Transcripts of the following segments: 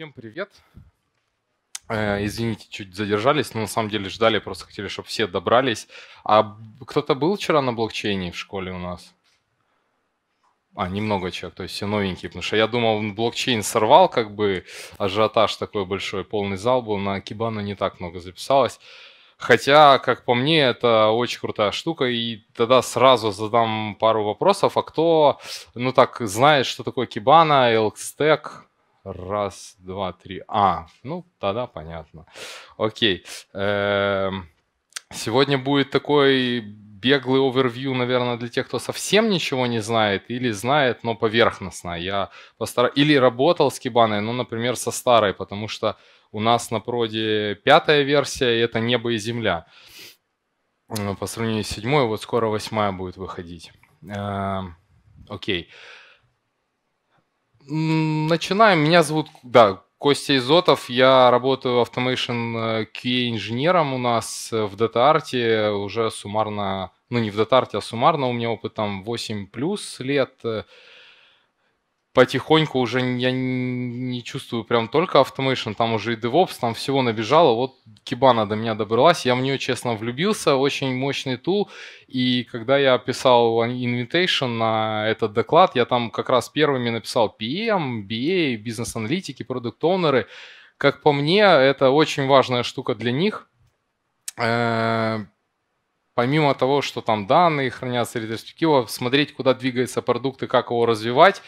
Всем привет. Э, извините, чуть задержались, но на самом деле ждали, просто хотели, чтобы все добрались. А кто-то был вчера на блокчейне в школе у нас? А, немного человек, то есть все новенькие, потому что я думал, блокчейн сорвал, как бы ажиотаж такой большой, полный зал был, на Кибану не так много записалось. Хотя, как по мне, это очень крутая штука. И тогда сразу задам пару вопросов. А кто, ну так, знает, что такое Кибана, Elkstack, Раз, два, три. А, ну тогда понятно. Окей. Эм, сегодня будет такой беглый овервью, наверное, для тех, кто совсем ничего не знает или знает, но поверхностно. Я постар... Или работал с кибаной, ну, например, со старой, потому что у нас на проде пятая версия, и это небо и земля. Ну, по сравнению с седьмой, вот скоро восьмая будет выходить. Эм, окей. Okay. Начинаем. Меня зовут, да, Костя Изотов. Я работаю Automation QA-инженером э, у нас э, в DataArt. Уже суммарно, ну не в DataArt, а суммарно у меня опыт там 8 плюс лет потихоньку уже я не чувствую прям только автомейшн, там уже и DevOps, там всего набежало. Вот Кибана до меня добралась, я в нее, честно, влюбился, очень мощный тул. И когда я писал invitation на этот доклад, я там как раз первыми написал PM, BA, бизнес-аналитики, продукт-оунеры. Как по мне, это очень важная штука для них. Э, помимо того, что там данные хранятся, ретроспектива, смотреть, куда двигаются продукты, как его развивать,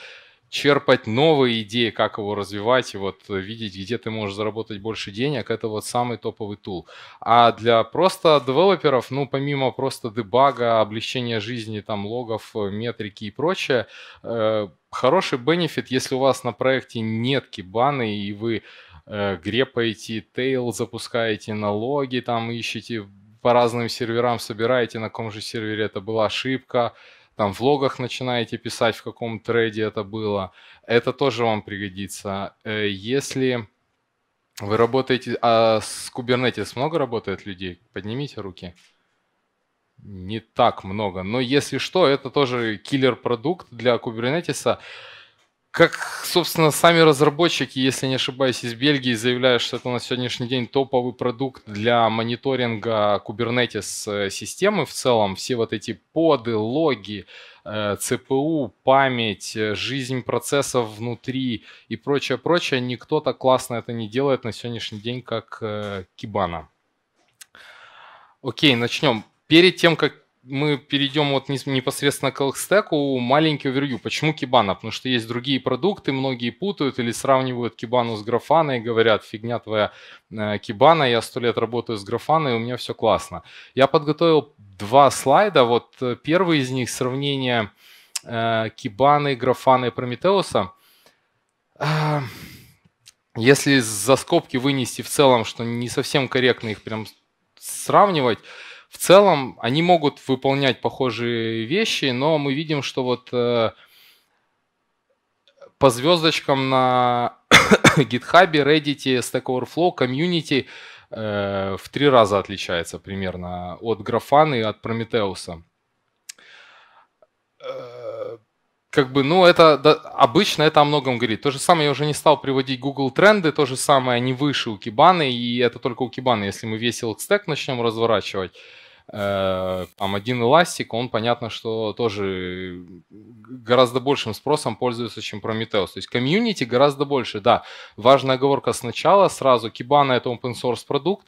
черпать новые идеи, как его развивать, и вот видеть, где ты можешь заработать больше денег, это вот самый топовый тул. А для просто девелоперов, ну, помимо просто дебага, облегчения жизни, там, логов, метрики и прочее, э, хороший бенефит, если у вас на проекте нет кибаны, и вы э, грепаете, тейл запускаете, налоги там ищете, по разным серверам собираете, на каком же сервере это была ошибка, там в логах начинаете писать, в каком трейде это было, это тоже вам пригодится. Э, если вы работаете, а с Kubernetes много работает людей? Поднимите руки. Не так много. Но если что, это тоже киллер-продукт для Kubernetes. Как, собственно, сами разработчики, если не ошибаюсь, из Бельгии заявляют, что это на сегодняшний день топовый продукт для мониторинга Kubernetes э, системы в целом. Все вот эти поды, логи, э, ЦПУ, память, э, жизнь процессов внутри и прочее, прочее. Никто так классно это не делает на сегодняшний день, как Кибана. Окей, начнем. Перед тем, как мы перейдем вот непосредственно к LSTEC, маленький овервью. Почему Кибана? Потому что есть другие продукты, многие путают или сравнивают Кибану с Графаной и говорят, фигня твоя Кибана, э, я сто лет работаю с Графаной, и у меня все классно. Я подготовил два слайда, вот э, первый из них сравнение Кибаны, э, Графана и Прометеуса. Если за скобки вынести в целом, что не совсем корректно их прям сравнивать, в целом они могут выполнять похожие вещи, но мы видим, что вот э, по звездочкам на GitHub, Reddit, Stack Overflow, комьюнити э, в три раза отличается примерно от Графана и от Прометеуса. Э, как бы, ну, это да, обычно это о многом говорит. То же самое я уже не стал приводить Google тренды, то же самое они выше у Кибаны, и это только у Кибаны, если мы весь LXTEC начнем разворачивать. Э, там один эластик, он, понятно, что тоже э, гораздо большим спросом пользуется, чем Prometheus. То есть комьюнити гораздо больше, да. Важная оговорка сначала, сразу, Kibana – это open source продукт,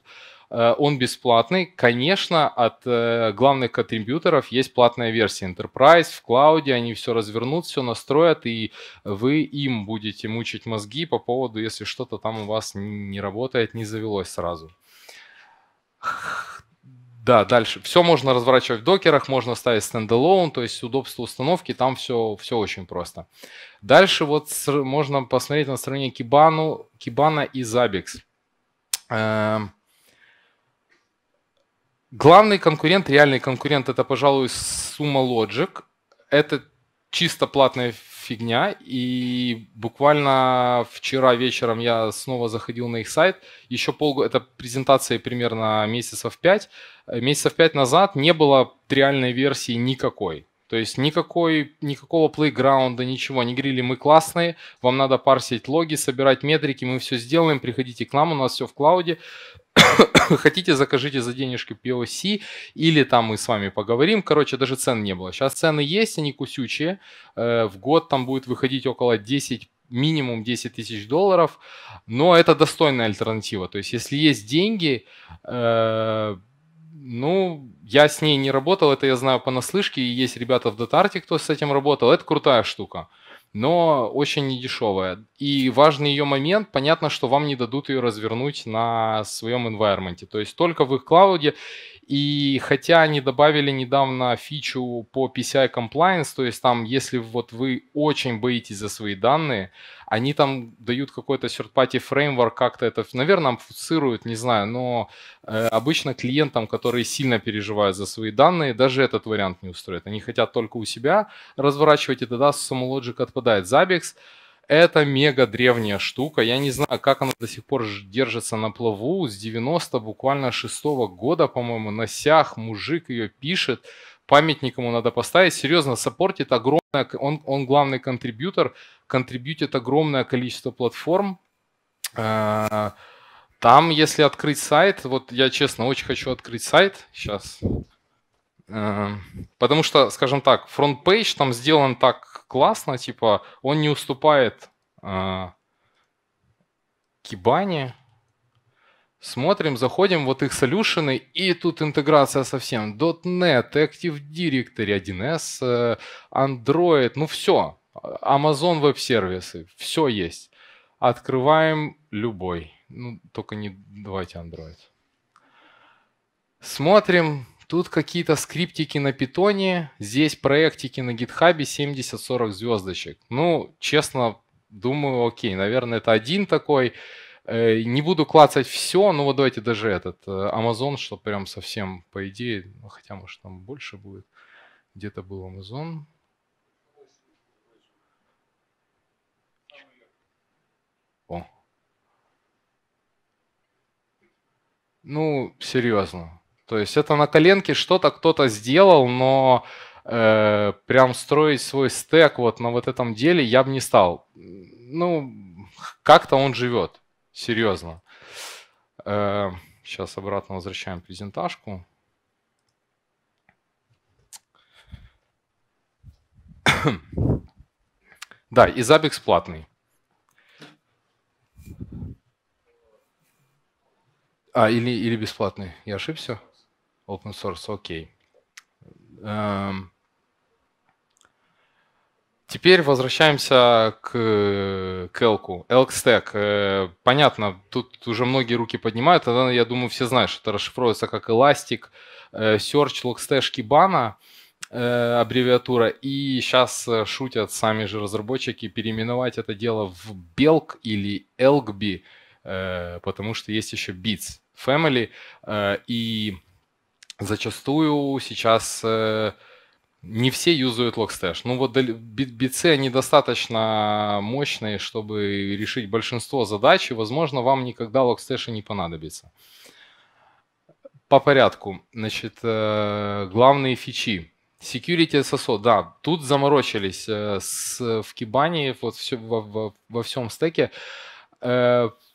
э, он бесплатный. Конечно, от главных атрибьюторов есть платная версия Enterprise, в клауде, они все развернут, все настроят, и вы им будете мучить мозги по поводу, если что-то там у вас не работает, не завелось сразу. Да, дальше. Все можно разворачивать в докерах, можно ставить стендалон, то есть удобство установки, там все, все очень просто. Дальше вот можно посмотреть на стороне Кибану, Кибана и Zabbix. Эм, главный конкурент, реальный конкурент, это, пожалуй, Sumo Logic. Это чисто платная фигня. И буквально вчера вечером я снова заходил на их сайт. Еще полгода, это презентация примерно месяцев 5. Месяцев 5 назад не было реальной версии никакой. То есть никакой, никакого плейграунда, ничего. Они говорили, мы классные, вам надо парсить логи, собирать метрики, мы все сделаем, приходите к нам, у нас все в клауде. Хотите, закажите за денежки POC, или там мы с вами поговорим. Короче, даже цен не было. Сейчас цены есть, они кусючие. Э, в год там будет выходить около 10 минимум 10 тысяч долларов, но это достойная альтернатива. То есть, если есть деньги, э, ну, я с ней не работал, это я знаю понаслышке, и есть ребята в Дотарте, кто с этим работал, это крутая штука. Э, но очень недешевая. И важный ее момент, понятно, что вам не дадут ее развернуть на своем environment. То есть только в их клауде. И хотя они добавили недавно фичу по PCI compliance, то есть там, если вот вы очень боитесь за свои данные, они там дают какой-то third-party фреймворк, как-то это, наверное, амфуцируют, не знаю, но э, обычно клиентам, которые сильно переживают за свои данные, даже этот вариант не устроит. Они хотят только у себя разворачивать, и тогда Sumologic отпадает. Zabbix — это мега древняя штука. Я не знаю, как она до сих пор держится на плаву. С 90 буквально 6 -го года, по-моему, на сях мужик ее пишет. Памятник ему надо поставить. Серьезно, саппортит огромное... Он, он главный контрибьютор. Контрибьютит огромное количество платформ. А, там, если открыть сайт, вот я честно очень хочу открыть сайт сейчас. Эм, потому что, скажем так, фронт-пейдж там сделан так классно, типа, он не уступает э, а, Кибане. Смотрим, заходим, вот их солюшены, и тут интеграция совсем. .NET, Active Directory 1С, Android, ну все. Amazon Web Services, все есть. Открываем любой. Ну, только не давайте Android. Смотрим, Тут какие-то скриптики на питоне, здесь проектики на гитхабе 70-40 звездочек. Ну, честно, думаю, окей, наверное, это один такой. Э, не буду клацать все, ну вот давайте даже этот э, Amazon, что прям совсем по идее, ну, хотя может там больше будет. Где-то был Amazon. О. Ну, серьезно. То есть это на коленке что-то кто-то сделал, но э, прям строить свой стек вот на вот этом деле я бы не стал. Ну, как-то он живет, серьезно. Э, сейчас обратно возвращаем презентажку. Да, и забег платный. А, или, или бесплатный. Я ошибся? Open source, окей. Эм, теперь возвращаемся к, к Элку. Elkstack. Э, понятно, тут уже многие руки поднимают. Тогда, я думаю, все знают, что это расшифровывается как Elastic, э, Search, Logstash, Kibana э, аббревиатура. И сейчас шутят сами же разработчики переименовать это дело в Белк или Элкби, потому что есть еще Bits Family. И зачастую сейчас э, не все юзают Logstash. Ну вот битцы, они достаточно мощные, чтобы решить большинство задач, и, возможно, вам никогда Logstash не понадобится. По порядку. Значит, э, главные фичи. Security SSO, да, тут заморочились э, с, в Кибане, вот все, во, во, во всем стеке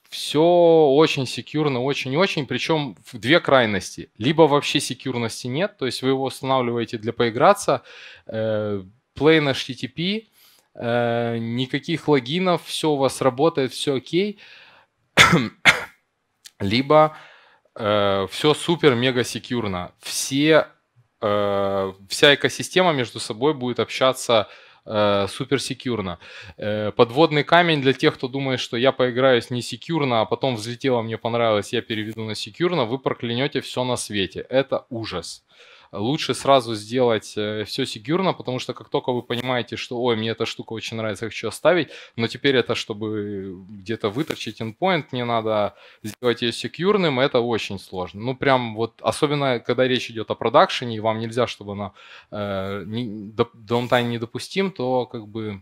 все очень секьюрно, очень-очень, причем в две крайности. Либо вообще секьюрности нет, то есть вы его устанавливаете для поиграться, э, plain HTTP, э, никаких логинов, все у вас работает, все окей. Либо э, все супер-мега секьюрно. Все, э, вся экосистема между собой будет общаться Э, супер секьюрно. Э, подводный камень для тех, кто думает, что я поиграюсь не секьюрно, а потом взлетело, мне понравилось, я переведу на секьюрно, вы проклянете все на свете. Это ужас. Э, лучше сразу сделать э, все секьюрно, потому что как только вы понимаете, что, ой, мне эта штука очень нравится, я хочу оставить, но теперь это, чтобы где-то вытащить endpoint, мне надо сделать ее секьюрным, это очень сложно. Ну, прям вот, особенно, когда речь идет о продакшене, и вам нельзя, чтобы она э, не, даунтайн то как бы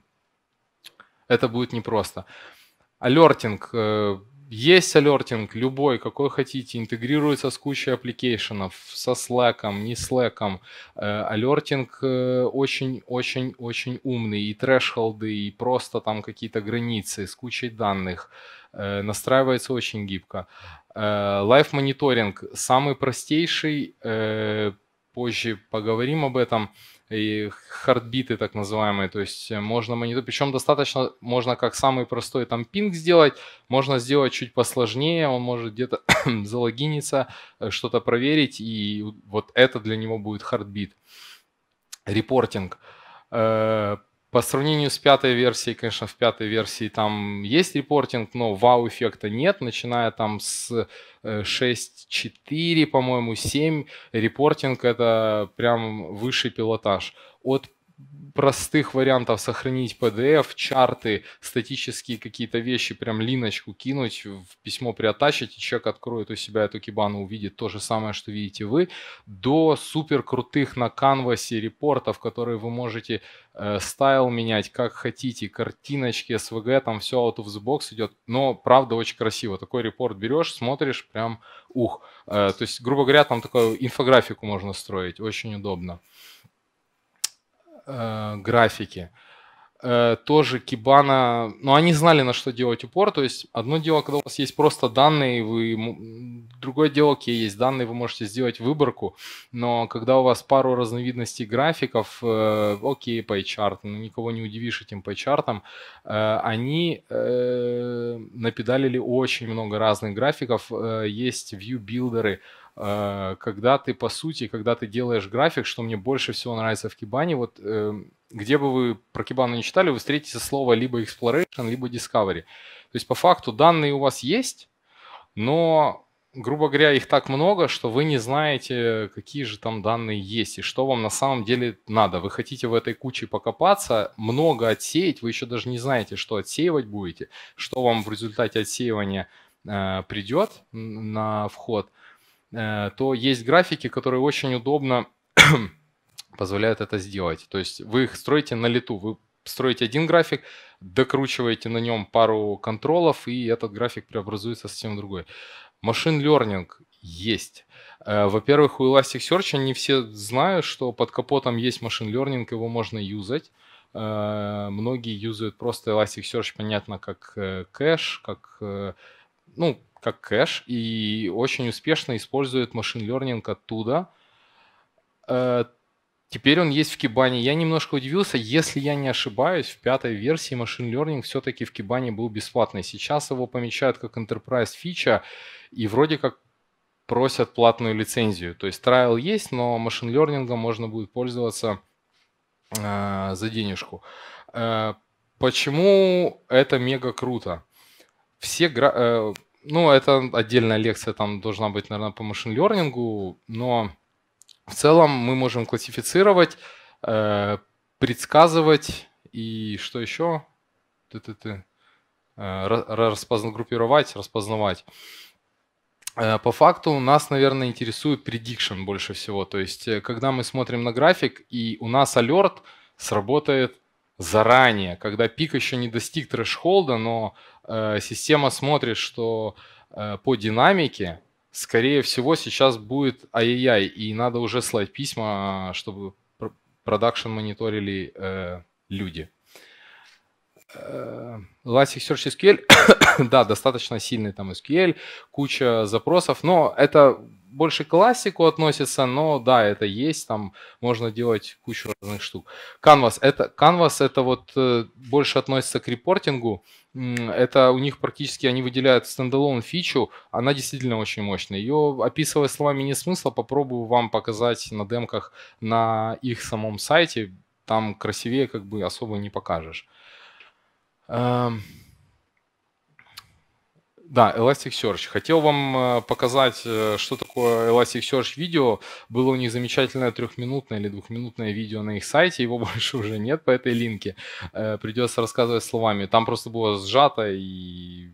это будет непросто. Алертинг э, есть алертинг любой, какой хотите, интегрируется с кучей аппликейшенов, со Slack, не Slack. Э, алертинг очень-очень-очень э, умный, и трэшхолды, и просто там какие-то границы с кучей данных. Э, настраивается очень гибко. Лайф-мониторинг самый простейший, позже поговорим об этом и хардбиты так называемые, то есть э, можно монитор, причем достаточно, можно как самый простой там пинг сделать, можно сделать чуть посложнее, он может где-то залогиниться, э, что-то проверить, и вот это для него будет хардбит. Репортинг. Э, по сравнению с пятой версией, конечно, в пятой версии там есть репортинг, но вау-эффекта нет, начиная там с 6.4, э, по-моему, 7, репортинг это прям высший пилотаж. От простых вариантов сохранить PDF, чарты, статические какие-то вещи, прям линочку кинуть, в письмо приоттащить и человек откроет у себя эту кибану, увидит то же самое, что видите вы, до супер крутых на канвасе репортов, которые вы можете э, стайл менять, как хотите, картиночки, SVG, там все out of the box идет, но правда очень красиво. Такой репорт берешь, смотришь, прям ух. Э, то есть, грубо говоря, там такую инфографику можно строить, очень удобно э, графики. Э, тоже Кибана, но ну, они знали, на что делать упор. То есть одно дело, когда у вас есть просто данные, вы другое дело, окей, есть данные, вы можете сделать выборку, но когда у вас пару разновидностей графиков, э, окей, пайчарт, но ну, никого не удивишь этим PyChart, э, они э, напедалили очень много разных графиков. Э, есть view-билдеры, Э, когда ты, по сути, когда ты делаешь график, что мне больше всего нравится в Кибане, вот эм, где бы вы про Кибану не читали, вы встретите слово либо exploration, либо discovery. То есть по факту данные у вас есть, но, грубо говоря, их так много, что вы не знаете, какие же там данные есть и что вам на самом деле надо. Вы хотите в этой куче покопаться, много отсеять, вы еще даже не знаете, что отсеивать будете, что вам в результате отсеивания э, придет на вход – Э, то есть графики, которые очень удобно позволяют это сделать. То есть вы их строите на лету, вы строите один график, докручиваете на нем пару контролов, и этот график преобразуется совсем другой. Машин learning есть. Э, во-первых, у Elasticsearch не все знают, что под капотом есть машин learning, его можно юзать. Э, многие юзают просто Elasticsearch, понятно, как кэш, как ну, как кэш, и очень успешно использует машин learning оттуда. Э, теперь он есть в Кибане. Я немножко удивился, если я не ошибаюсь, в пятой версии машин learning все-таки в Кибане был бесплатный. Сейчас его помечают как enterprise фича, и вроде как просят платную лицензию. То есть трайл есть, но машин лернингом можно будет пользоваться э, за денежку. Э, почему это мега круто? Все гра... э, ну, это отдельная лекция там должна быть, наверное, по машин-лернингу, но в целом мы можем классифицировать, э, предсказывать и что еще? Ты-ты-ты. Э, распозна... Группировать, распознавать. Э, по факту у нас, наверное, интересует prediction больше всего. То есть, э, когда мы смотрим на график, и у нас алерт сработает заранее, когда пик еще не достиг трэшхолда, но Э, система смотрит, что э, по динамике, скорее всего, сейчас будет ай-яй-яй, и надо уже слать письма, чтобы продакшн мониторили э, люди. Э, Elasticsearch SQL, да, достаточно сильный там SQL, куча запросов, но это больше к классику относится, но да, это есть, там можно делать кучу разных штук. Canvas это, Canvas это вот э, больше относится к репортингу, это у них практически, они выделяют стендалон фичу, она действительно очень мощная. Ее описывать словами не смысла, попробую вам показать на демках на их самом сайте, там красивее как бы особо не покажешь. Эм, да, Elasticsearch. Хотел вам э, показать, э, что такое Elasticsearch видео. Было у них замечательное трехминутное или двухминутное видео на их сайте, его больше уже нет по этой линке. Э, придется рассказывать словами. Там просто было сжато и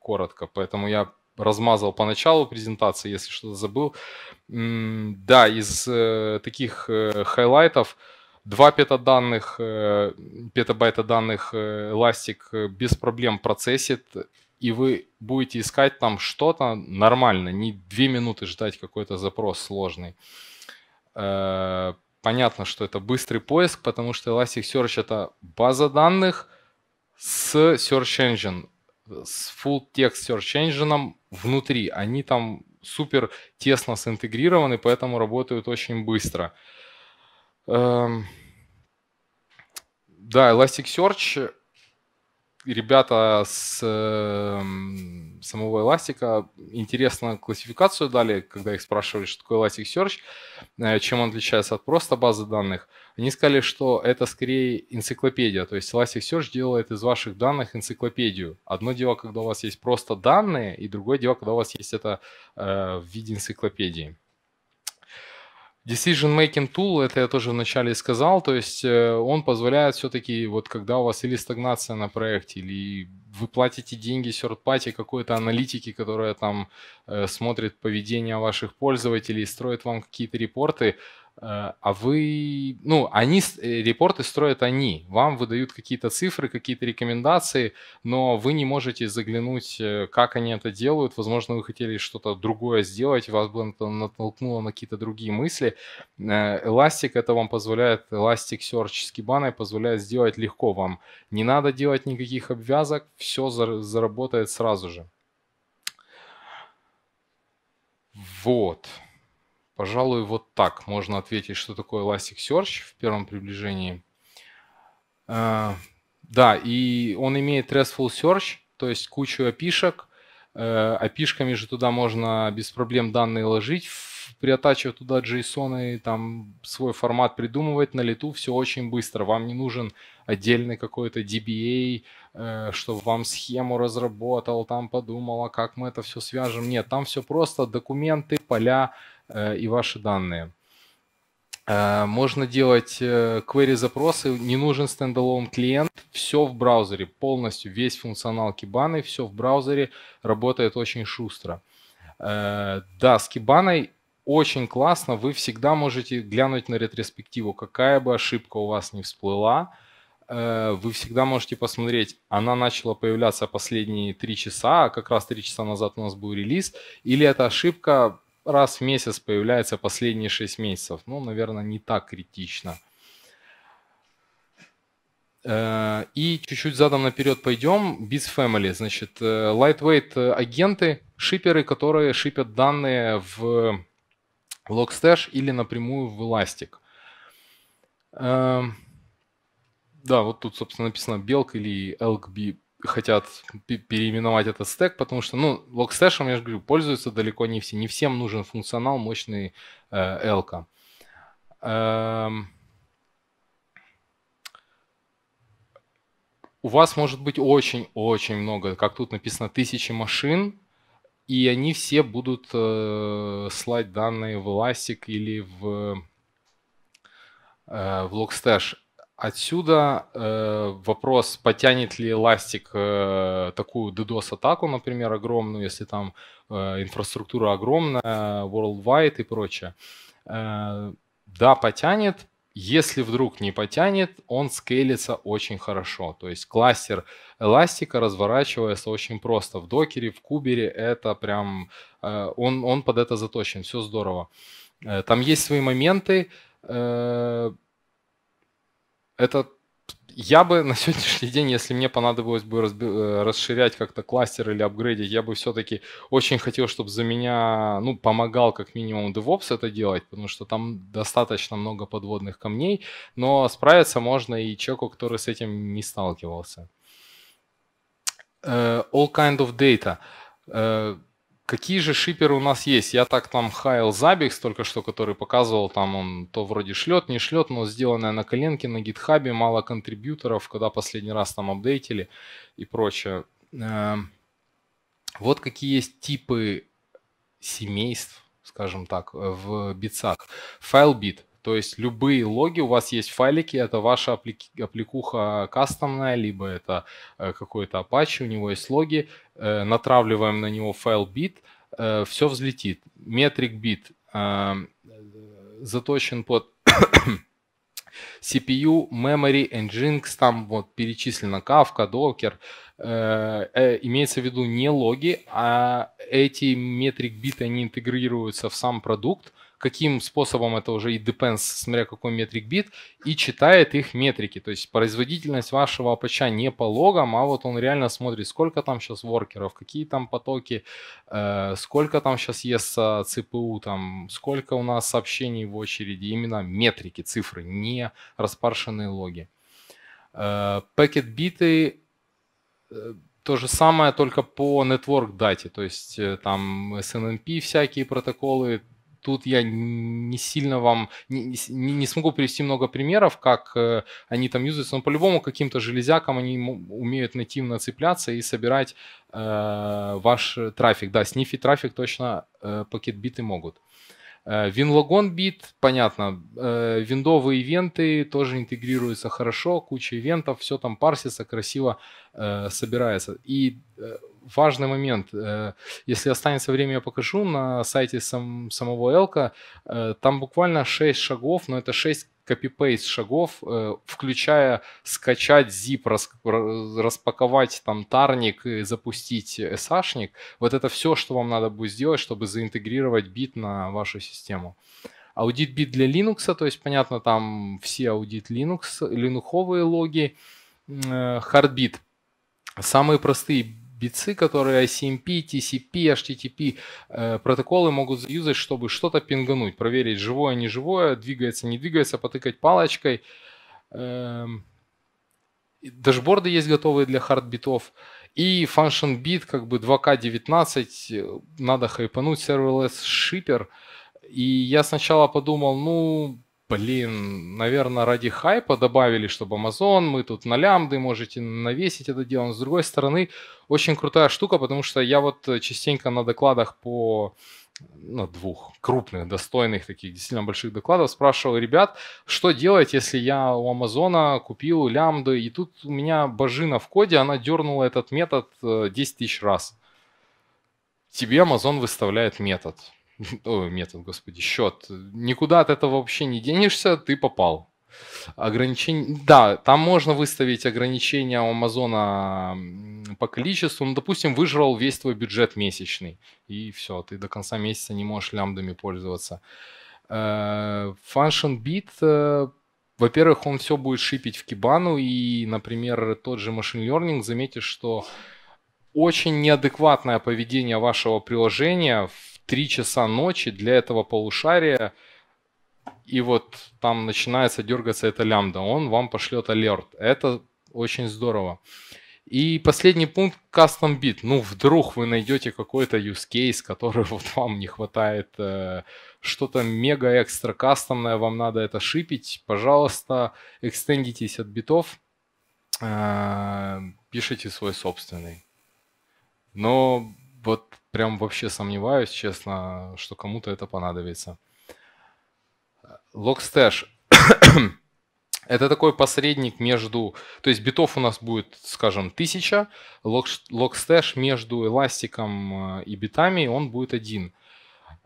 коротко, поэтому я размазал по началу презентации, если что-то забыл. Да, из таких хайлайтов пета данных, петабайта данных Elastic без проблем процессит и вы будете искать там что-то нормально, не две минуты ждать какой-то запрос сложный. Э, понятно, что это быстрый поиск, потому что Elasticsearch — это база данных с Search Engine, с Full Text Search Engine внутри. Они там супер тесно синтегрированы, поэтому работают очень быстро. Эм, да, Elasticsearch ребята с э, самого Эластика интересно классификацию дали, когда их спрашивали, что такое Elasticsearch, э, чем он отличается от просто базы данных. Они сказали, что это скорее энциклопедия, то есть Elasticsearch делает из ваших данных энциклопедию. Одно дело, когда у вас есть просто данные, и другое дело, когда у вас есть это э, в виде энциклопедии. Decision Making Tool, это я тоже вначале сказал, то есть э, он позволяет все-таки, вот когда у вас или стагнация на проекте, или вы платите деньги серт-пати какой-то аналитики, которая там э, смотрит поведение ваших пользователей, строит вам какие-то репорты, Э, а вы, ну, они, э, репорты строят они, вам выдают какие-то цифры, какие-то рекомендации, но вы не можете заглянуть, э, как они это делают, возможно, вы хотели что-то другое сделать, вас бы натолкнуло на какие-то другие мысли. Elastic это вам позволяет, Elasticsearch с кибаной позволяет сделать легко вам. Не надо делать никаких обвязок, все заработает сразу же. Вот. Пожалуй, вот так можно ответить, что такое Elasticsearch в первом приближении. Э, да, и он имеет RESTful Search, то есть кучу опишек. Э, опишками же туда можно без проблем данные ложить, приотачивать туда JSON и там свой формат придумывать на лету, все очень быстро. Вам не нужен отдельный какой-то DBA, э, чтобы вам схему разработал, там подумал, а как мы это все свяжем. Нет, там все просто документы, поля, Э, и ваши данные. Э, можно делать query э, запросы, не нужен стендалон клиент, все в браузере, полностью весь функционал Кибаны, все в браузере, работает очень шустро. Да, с Кибаной очень классно, вы всегда можете глянуть на ретроспективу, какая бы ошибка у вас не всплыла, вы всегда можете посмотреть, она начала появляться последние 3 часа, а как раз 3 часа назад у нас был релиз, или эта ошибка раз в месяц появляется последние 6 месяцев. Ну, наверное, не так критично. Э, и чуть-чуть задом наперед пойдем. Biz Family, значит, э, lightweight агенты, шиперы, которые шипят данные в Logstash или напрямую в Elastic. Эм, да, вот тут, собственно, написано Белк или LKB хотят переименовать этот стек, потому что, ну, локстэшем, я же говорю, пользуются далеко не все. Не всем нужен функционал мощный э, эм, У вас может быть очень-очень много, как тут написано, тысячи машин, и они все будут э, слать данные в Elastic или в, э, в Logstash. Отсюда э, вопрос, потянет ли эластик э, такую DDoS-атаку, например, огромную, если там э, инфраструктура огромная, worldwide и прочее. Э, да, потянет. Если вдруг не потянет, он скейлится очень хорошо. То есть кластер эластика разворачивается очень просто. В докере, в кубере это прям... Э, он, он под это заточен, все здорово. Э, там есть свои моменты. Э, это я бы на сегодняшний день, если мне понадобилось бы разби- э, расширять как-то кластер или апгрейдить, я бы все-таки очень хотел, чтобы за меня ну, помогал как минимум DevOps это делать, потому что там достаточно много подводных камней, но справиться можно и человеку, который с этим не сталкивался. Э, all kind of data. Э, Какие же шиперы у нас есть? Я так там хайл Забикс только что, который показывал, там он то вроде шлет, не шлет, но сделанное на коленке, на гитхабе, мало контрибьюторов, когда последний раз там апдейтили и прочее. Эм, вот какие есть типы семейств, скажем так, в битсах. бит. То есть любые логи, у вас есть файлики, это ваша аппликуха кастомная, либо это э, какой-то Apache, у него есть логи, э, натравливаем на него файл бит, э, все взлетит. Метрик бит заточен под CPU, memory, Nginx, там вот перечислено Kafka, Docker. имеется в виду не логи, а эти метрик биты, они интегрируются в сам продукт, каким способом это уже и depends, смотря какой метрик бит, и читает их метрики. То есть производительность вашего апача не по логам, а вот он реально смотрит, сколько там сейчас воркеров, какие там потоки, э, сколько там сейчас ест CPU, э, там, сколько у нас сообщений в очереди, именно метрики, цифры, не распаршенные логи. Э, пакет-биты то же самое, только по network дате, то есть там SNMP всякие протоколы, тут я не сильно вам, не, не, не смогу привести много примеров, как э, они там юзаются, но по-любому каким-то железякам они умеют нативно цепляться и собирать э, ваш трафик. Да, снифить трафик точно э, пакет-биты могут. Э, Винлогон бит, понятно, э, виндовые ивенты тоже интегрируются хорошо, куча ивентов, все там парсится, красиво э, собирается. И важный момент. Э, если останется время, я покажу на сайте сам, самого Элка. Э, там буквально 6 шагов, но это 6 копипейст шагов, э, включая скачать zip, распаковать там тарник, запустить SH-ник. Вот это все, что вам надо будет сделать, чтобы заинтегрировать бит на вашу систему. Аудит бит для Linux, то есть, понятно, там все аудит Linux, линуховые логи, хардбит. Самые простые Битцы, которые ICMP, TCP, HTTP э, протоколы могут юзать, чтобы что-то пингануть, проверить, живое, не живое, двигается, не двигается, потыкать палочкой. Эм, дашборды есть готовые для хардбитов. И function bit, как бы 2К19, э, надо хайпануть serverless shipper. И я сначала подумал, ну, блин, наверное, ради хайпа добавили, чтобы Amazon, мы тут на лямды можете навесить это дело. Но с другой стороны, очень крутая штука, потому что я вот э, частенько на докладах по на ну, двух крупных, достойных таких, действительно больших докладов, спрашивал ребят, что делать, если я у Амазона купил лямды, и тут у меня божина в коде, она дернула этот метод 10 э, тысяч раз. Тебе Amazon выставляет метод ой, метод, господи, счет. Никуда от этого вообще не денешься, ты попал. Ограничение, да, там можно выставить ограничения у Амазона по количеству. Ну, допустим, выжрал весь твой бюджет месячный, и все, ты до конца месяца не можешь лямбдами пользоваться. Э, Function Bit э, во-первых, он все будет шипить в кибану, и, например, тот же машин learning заметит, что очень неадекватное поведение вашего приложения в 3 часа ночи для этого полушария, и вот там начинается дергаться эта лямбда, он вам пошлет алерт. Это очень здорово. И последний пункт – Custom Bit. Ну, вдруг вы найдете какой-то use case, который вот вам не хватает, э, что-то мега экстра кастомное, вам надо это шипить, пожалуйста, экстендитесь от битов, э, пишите свой собственный. Но вот прям вообще сомневаюсь, честно, что кому-то это понадобится. Logstash. это такой посредник между... То есть битов у нас будет, скажем, 1000. Logstash между эластиком э, и битами, он будет один.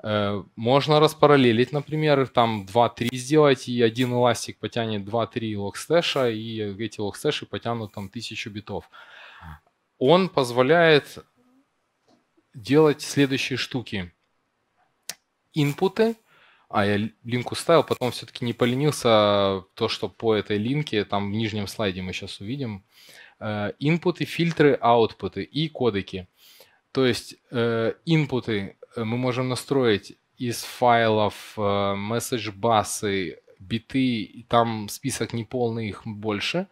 Э, можно распараллелить, например, там 2-3 сделать, и один эластик потянет 2-3 локстэша, и эти локстэши потянут там 1000 битов. Он позволяет делать следующие штуки. Инпуты, а я линку ставил, потом все-таки не поленился а то, что по этой линке, там в нижнем слайде мы сейчас увидим, инпуты, э, фильтры, аутпуты и кодеки. То есть инпуты э, э, мы можем настроить из файлов, месседж-басы, биты, там список неполный, их больше.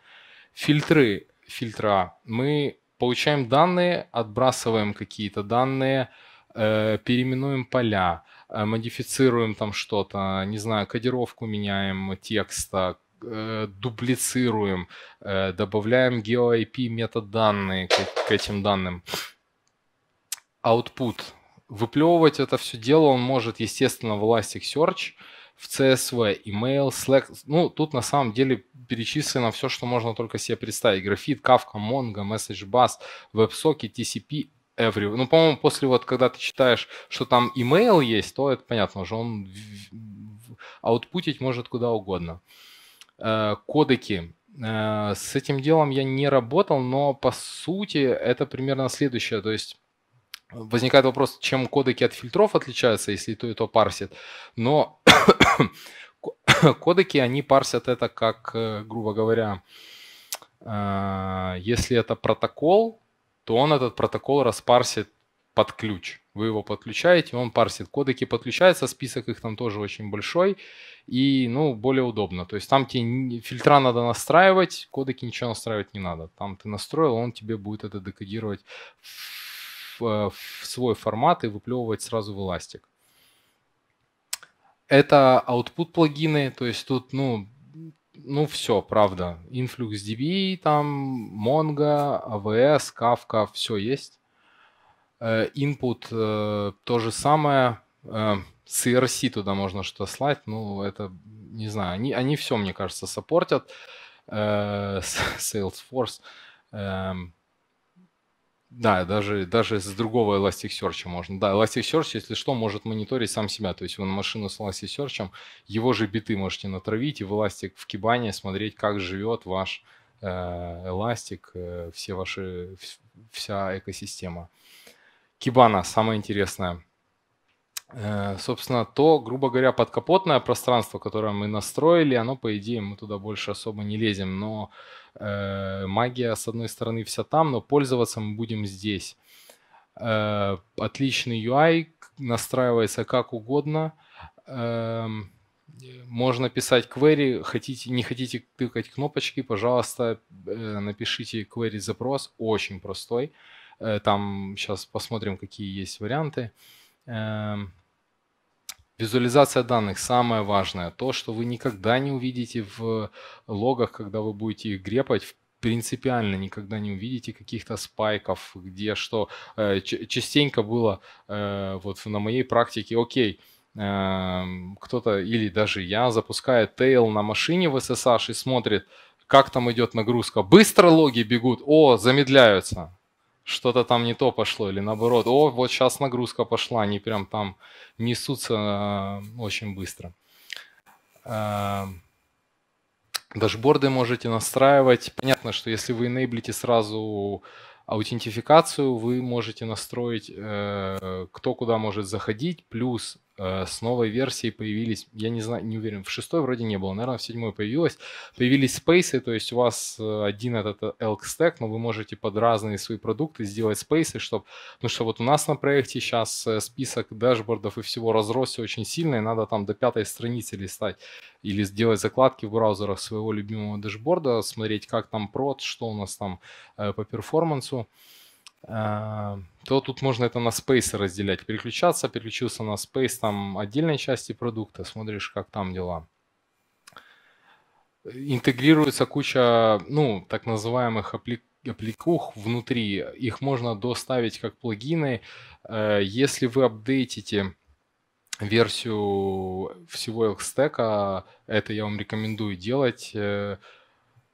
Фильтры, фильтра мы получаем данные, отбрасываем какие-то данные, э, переименуем поля, э, модифицируем там что-то, не знаю, кодировку меняем текста, э, дублицируем, э, добавляем GeoIP метаданные к, к этим данным. Output. Выплевывать это все дело он может, естественно, в Elasticsearch, Search в CSV, email, Slack. Ну, тут на самом деле перечислено все, что можно только себе представить. Графит, Kafka, Mongo, MessageBus, WebSocket, TCP, Every. Ну, по-моему, после вот, когда ты читаешь, что там email есть, то это понятно что он аутпутить может куда угодно. Э, кодеки. Э, с этим делом я не работал, но по сути это примерно следующее. То есть э, возникает вопрос, чем кодеки от фильтров отличаются, если то, и то парсит. Но Кодеки, они парсят это как, э, грубо говоря, э, если это протокол, то он этот протокол распарсит под ключ. Вы его подключаете, он парсит. Кодеки подключаются, список их там тоже очень большой и, ну, более удобно. То есть там тебе фильтра надо настраивать, кодеки ничего настраивать не надо. Там ты настроил, он тебе будет это декодировать в, э, в свой формат и выплевывать сразу в эластик. Это output плагины, то есть тут, ну, ну все, правда. InfluxDB, там, Mongo, AWS, Kafka, все есть. Э, input э, то же самое. CRC э, туда можно что-то слать, ну, это, не знаю, они, они все, мне кажется, саппортят. Salesforce. Эм, да, даже, даже с другого Elasticsearch можно. Да, Elasticsearch, если что, может мониторить сам себя. То есть вы на машину с Elasticsearch, его же биты можете натравить и в Elastic в кибане смотреть, как живет ваш э, Elastic, э, все ваши, вся экосистема. Кибана, самое интересное. Э, собственно, то, грубо говоря, подкапотное пространство, которое мы настроили, оно, по идее, мы туда больше особо не лезем, но э, магия, с одной стороны, вся там, но пользоваться мы будем здесь. Э, отличный UI, настраивается как угодно. Э, можно писать query, хотите, не хотите тыкать кнопочки, пожалуйста, э, напишите query запрос, очень простой. Э, там сейчас посмотрим, какие есть варианты. Эм, Визуализация данных – самое важное. То, что вы никогда не увидите в э, логах, когда вы будете их грепать, принципиально никогда не увидите каких-то спайков, где что. Э, частенько было э, вот на моей практике, окей, эм, кто-то или даже я запускаю тейл на машине в SSH и смотрит, как там идет нагрузка. Быстро логи бегут, о, замедляются что-то там не то пошло, или наоборот, о, вот сейчас нагрузка пошла, они прям там несутся э, очень быстро. Э, дашборды можете настраивать. Понятно, что если вы enable сразу аутентификацию, вы можете настроить, э, кто куда может заходить, плюс Э, с новой версией появились, я не знаю, не уверен, в шестой вроде не было, наверное, в седьмой появилось, появились спейсы, то есть у вас э, один этот э, elk stack, но вы можете под разные свои продукты сделать спейсы, чтобы, ну что вот у нас на проекте сейчас список дашбордов и всего разросся очень сильно, и надо там до пятой страницы листать или сделать закладки в браузерах своего любимого дашборда, смотреть, как там прод, что у нас там по перформансу. А, то тут можно это на Space разделять. Переключаться, переключился на Space, там отдельной части продукта, смотришь, как там дела. Интегрируется куча, ну, так называемых аплик аппликух внутри, их можно доставить как плагины. Э, если вы апдейтите версию всего Elkstack, это я вам рекомендую делать, э,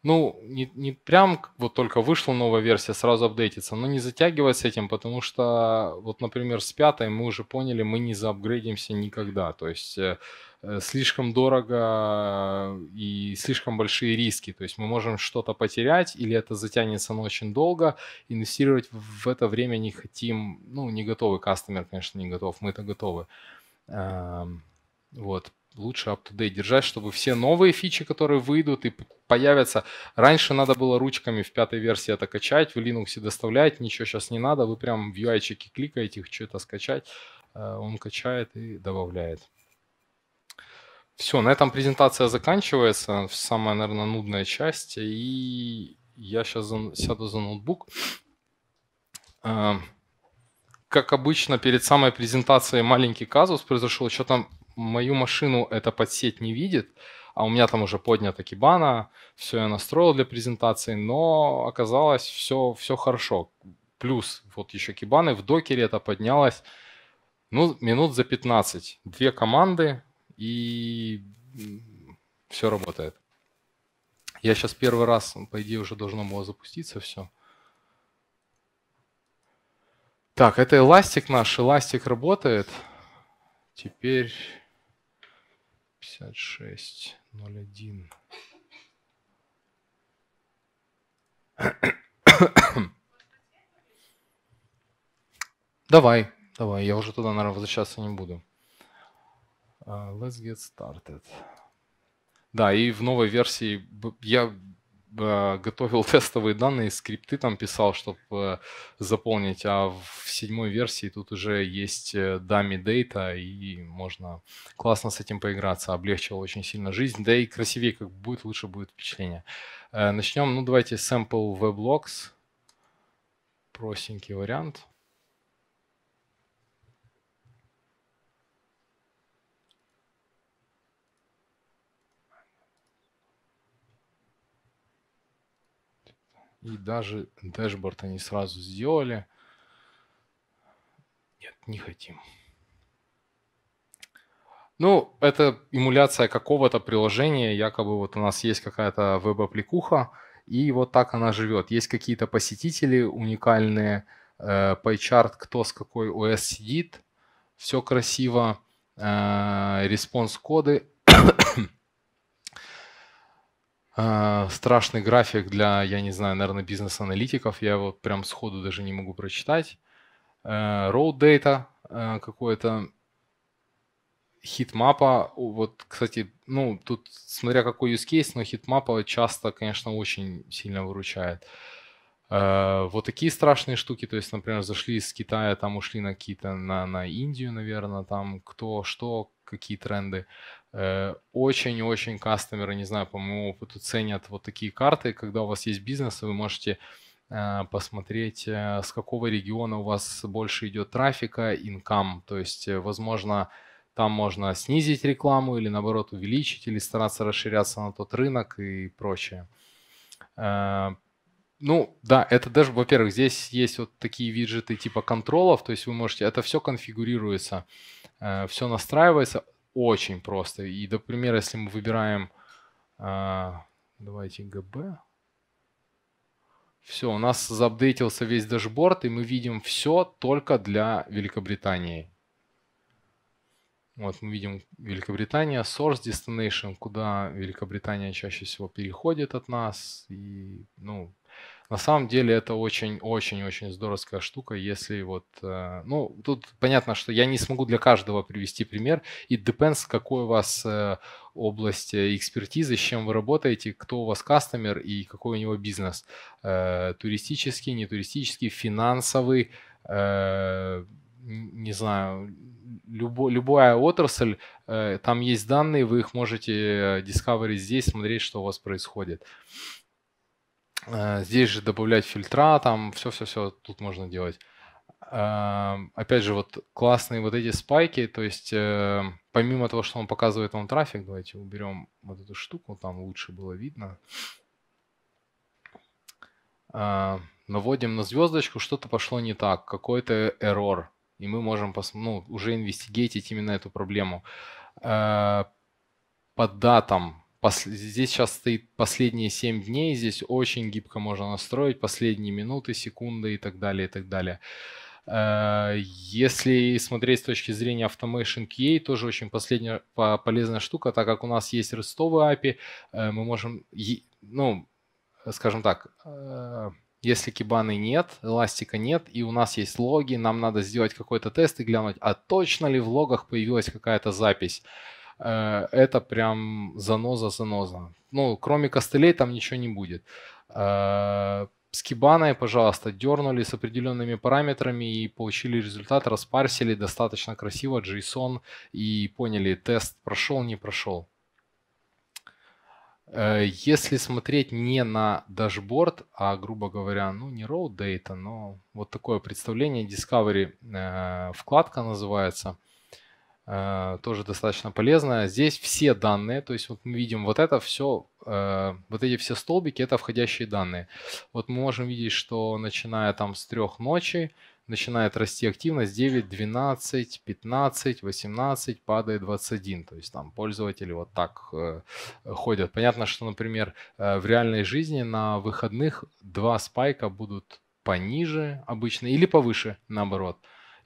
ну, не, не прям вот только вышла новая версия, сразу апдейтится, но не затягивать с этим, потому что, вот, например, с пятой мы уже поняли, мы не заапгрейдимся никогда, то есть э, э слишком дорого э, и слишком большие риски, то есть мы можем что-то потерять или это затянется на очень долго, инвестировать в это время не хотим, ну, не готовы, кастомер, конечно, не готов, мы-то готовы. Э, вот, лучше up-to-date держать, чтобы все новые фичи, которые выйдут и появятся. Раньше надо было ручками в пятой версии это качать, в Linux доставлять, ничего сейчас не надо, вы прям в UI-чики кликаете, что-то скачать, э, он качает и добавляет. Все, на этом презентация заканчивается, самая, наверное, нудная часть, и я сейчас сяду за ноутбук. Э, как обычно, перед самой презентацией маленький казус произошел, что там мою машину эта подсеть не видит, а у меня там уже поднята кибана, все я настроил для презентации, но оказалось все, все хорошо. Плюс вот еще кибаны в докере это поднялось ну, минут за 15. Две команды и все работает. Я сейчас первый раз, по идее, уже должно было запуститься все. Так, это эластик наш, эластик работает. Теперь 56, 01. Давай, давай, я уже туда, наверное, возвращаться не буду. Uh, let's get started. Да, и в новой версии я Э, готовил тестовые данные, скрипты там писал, чтобы э, заполнить, а в седьмой версии тут уже есть э, dummy data, и можно классно с этим поиграться, облегчило очень сильно жизнь, да и красивее как будет, лучше будет впечатление. Начнем, ну давайте sample weblocks, простенький вариант. И даже дэшборд они сразу сделали. Нет, не хотим. Ну, это эмуляция какого-то приложения. Якобы вот у нас есть какая-то веб-аппликуха, и вот так она живет. Есть какие-то посетители уникальные, э, пайчарт, кто с какой ОС сидит, все красиво, э, респонс-коды. А, страшный график для, я не знаю, наверное, бизнес-аналитиков. Я его прям сходу даже не могу прочитать. Э, road Data э, какое-то. Хитмапа, вот, кстати, ну, тут смотря какой use case, но хитмапа часто, конечно, очень сильно выручает. Э, вот такие страшные штуки, то есть, например, зашли из Китая, там ушли на какие-то, на, на Индию, наверное, там кто, что, какие тренды. Э, очень-очень кастомеры, не знаю, по моему опыту, ценят вот такие карты, когда у вас есть бизнес, вы можете э, посмотреть, э, с какого региона у вас больше идет трафика, инкам. То есть, возможно, там можно снизить рекламу или, наоборот, увеличить, или стараться расширяться на тот рынок и прочее. Ну, да, это даже, во-первых, здесь есть вот такие виджеты типа контролов, то есть вы можете, это все конфигурируется, все настраивается очень просто. И, например, если мы выбираем, а, давайте ГБ, все, у нас заапдейтился весь дашборд, и мы видим все только для Великобритании. Вот мы видим Великобритания, Source Destination, куда Великобритания чаще всего переходит от нас. И, ну, на самом деле это очень-очень-очень здоровская штука, если вот... Э, ну, тут понятно, что я не смогу для каждого привести пример. It depends, какой у вас э, область э, экспертизы, с чем вы работаете, кто у вас кастомер и какой у него бизнес. Туристический, не туристический, финансовый, не знаю, любо, любая отрасль, там есть данные, вы их можете discover здесь, смотреть, что у вас происходит. Э, здесь же добавлять фильтра, там все-все-все тут можно делать. Эм, опять же, вот классные вот эти спайки, то есть э, помимо того, что он показывает вам трафик, давайте уберем вот эту штуку, там лучше было видно. Э, наводим на звездочку, что-то пошло не так, какой-то error, и мы можем ну, уже инвестигейтить именно эту проблему. По датам пос... здесь сейчас стоит последние 7 дней, здесь очень гибко можно настроить последние минуты, секунды и так далее, и так далее. Э, если смотреть с точки зрения Automation QA, тоже очень последняя полезная штука, так как у нас есть REST-овые API, э, мы можем, ну, скажем так, э, если кибаны нет, эластика нет, и у нас есть логи, нам надо сделать какой-то тест и глянуть, а точно ли в логах появилась какая-то запись. Э, это прям заноза-заноза. Ну, кроме костылей там ничего не будет. Э, с кибаной, пожалуйста, дернули с определенными параметрами и получили результат, распарсили достаточно красиво JSON и поняли, тест прошел, не прошел. Э, если смотреть не на дашборд, а, грубо говоря, ну не raw data, но вот такое представление, Discovery вкладка называется – Э, тоже достаточно полезно. Здесь все данные, то есть вот мы видим вот это все, э, вот эти все столбики, это входящие данные. Вот мы можем видеть, что начиная там с трех ночи, начинает расти активность 9, 12, 15, 18, падает 21. То есть там пользователи вот так э, ходят. Понятно, что, например, в реальной жизни на выходных два спайка будут пониже обычно или повыше, наоборот.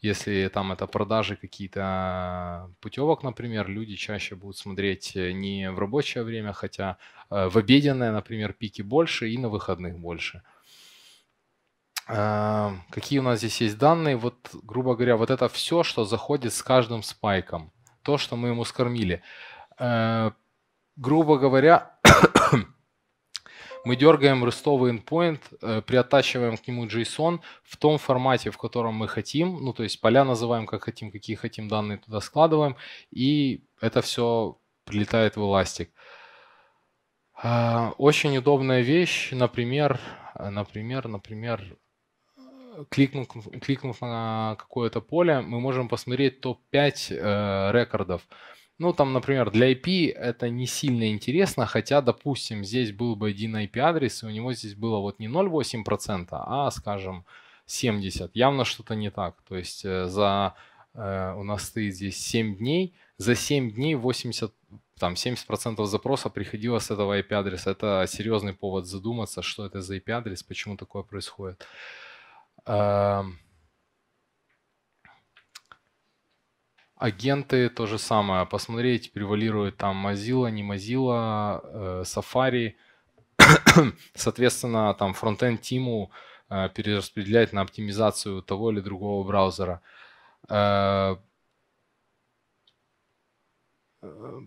Если там это продажи какие-то а, путевок, например, люди чаще будут смотреть э, не в рабочее время, хотя э, в обеденное, например, пики больше и на выходных больше. А, какие у нас здесь есть данные? Вот, грубо говоря, вот это все, что заходит с каждым спайком. То, что мы ему скормили. Э, грубо говоря, мы дергаем рестовый endpoint, э, приоттачиваем к нему JSON в том формате, в котором мы хотим, ну то есть поля называем как хотим, какие хотим данные туда складываем, и это все прилетает в Elastic. А, очень удобная вещь, например, э, например, например, кликнув, кликнув на какое-то поле, мы можем посмотреть топ-5 э, рекордов. Ну, там, например, для IP это не сильно интересно, хотя, допустим, здесь был бы один IP-адрес, и у него здесь было вот не 0,8%, а, скажем, 70. Явно что-то не так. То есть э, за э, у нас стоит здесь 7 дней, за 7 дней 80 там 70% запроса приходило с этого IP-адреса. Это серьезный повод задуматься, что это за IP-адрес, почему такое происходит. Э -э Агенты то же самое. Посмотреть, превалирует там Mozilla, не Mozilla, э, Safari. Соответственно, там фронтенд тиму э, перераспределять на оптимизацию того или другого браузера. Э,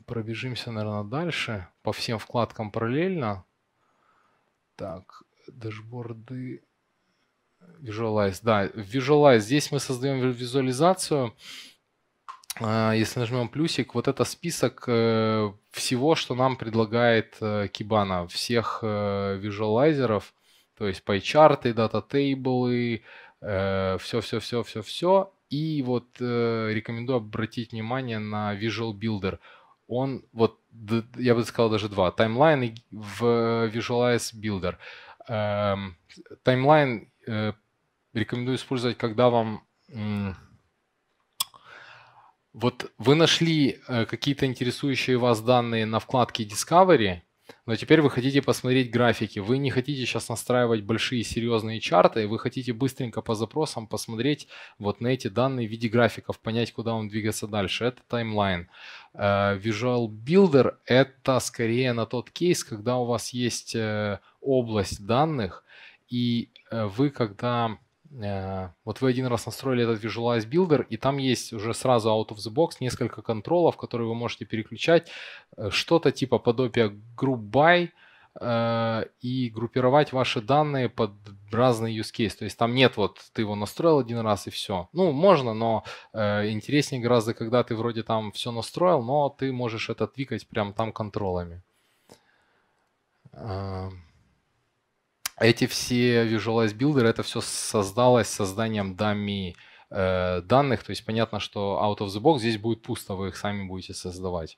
пробежимся, наверное, дальше по всем вкладкам параллельно. Так, дашборды. Visualize, да, Visualize. Здесь мы создаем визуализацию. А, если нажмем плюсик, вот это список э, всего, что нам предлагает Кибана, э, всех э, визуалайзеров, то есть пайчарты, дата-тейблы, все-все-все-все-все. И вот рекомендую обратить внимание на Visual Builder. Он, вот, я бы сказал даже два, таймлайн и в Visualize Builder. Таймлайн эм, рекомендую использовать, когда вам вот вы нашли э, какие-то интересующие вас данные на вкладке Discovery, но теперь вы хотите посмотреть графики. Вы не хотите сейчас настраивать большие серьезные чарты, вы хотите быстренько по запросам посмотреть вот на эти данные в виде графиков, понять, куда он двигается дальше. Это таймлайн. Э, Visual Builder – это скорее на тот кейс, когда у вас есть э, область данных, и вы когда Э, вот вы один раз настроили этот Visualize Builder, и там есть уже сразу out of the box несколько контролов, которые вы можете переключать, э, что-то типа подобия Group By, э, и группировать ваши данные под разные use case. То есть там нет вот ты его настроил один раз и все. Ну, можно, но э, интереснее гораздо, когда ты вроде там все настроил, но ты можешь это двигать прям там контролами. А эти все Visualize Builder, это все создалось созданием дами э, данных. То есть понятно, что out of the box здесь будет пусто, вы их сами будете создавать.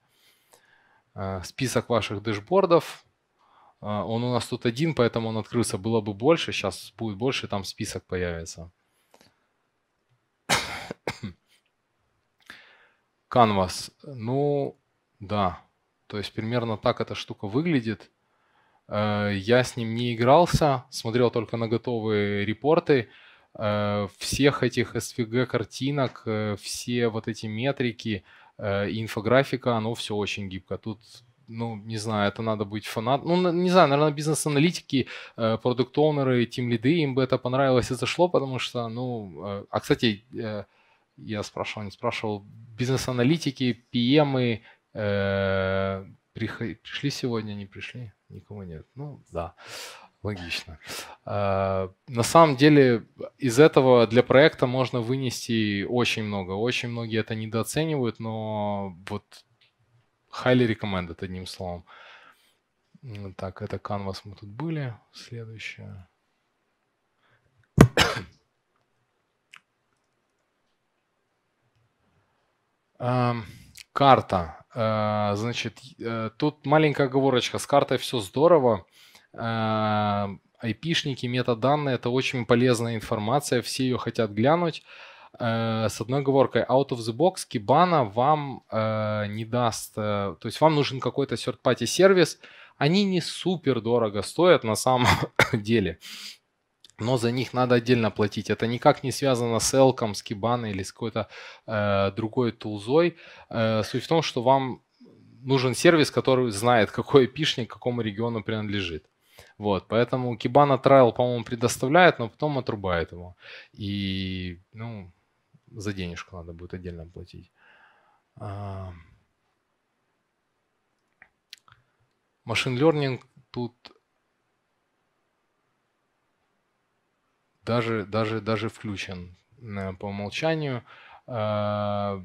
Э, список ваших дэшбордов. Э, он у нас тут один, поэтому он открылся. Было бы больше, сейчас будет больше, там список появится. Canvas. Ну, да. То есть примерно так эта штука выглядит. Э, я с ним не игрался, смотрел только на готовые репорты. Э, всех этих SVG картинок, э, все вот эти метрики, инфографика, оно все очень гибко. Тут ну, не знаю, это надо быть фанат. Ну, не знаю, наверное, бизнес-аналитики, продукт-оунеры, тим-лиды, им бы это понравилось и зашло, потому что, ну, а, кстати, я спрашивал, не спрашивал, бизнес-аналитики, PM, пришли сегодня, не пришли, никого нет. Ну да, логично. А, на самом деле из этого для проекта можно вынести очень много. Очень многие это недооценивают, но вот highly recommended, одним словом. Так, это Canvas мы тут были. Следующее. Карта. Э, значит, э, тут маленькая оговорочка. С картой все здорово. Э, айпишники, метаданные – это очень полезная информация, все ее хотят глянуть. С одной оговоркой, out of the box Kibana вам не даст, то есть вам нужен какой-то third-party сервис, они не супер дорого стоят на самом деле но за них надо отдельно платить. Это никак не связано с Элком, с Кибаной или с какой-то э, другой тулзой. Э, суть в том, что вам нужен сервис, который знает, какой эпишник какому региону принадлежит. Вот, поэтому Кибана Трайл, по-моему, предоставляет, но потом отрубает его. И, ну, за денежку надо будет отдельно платить. Машин лернинг тут даже, даже, даже включен э, по умолчанию. А,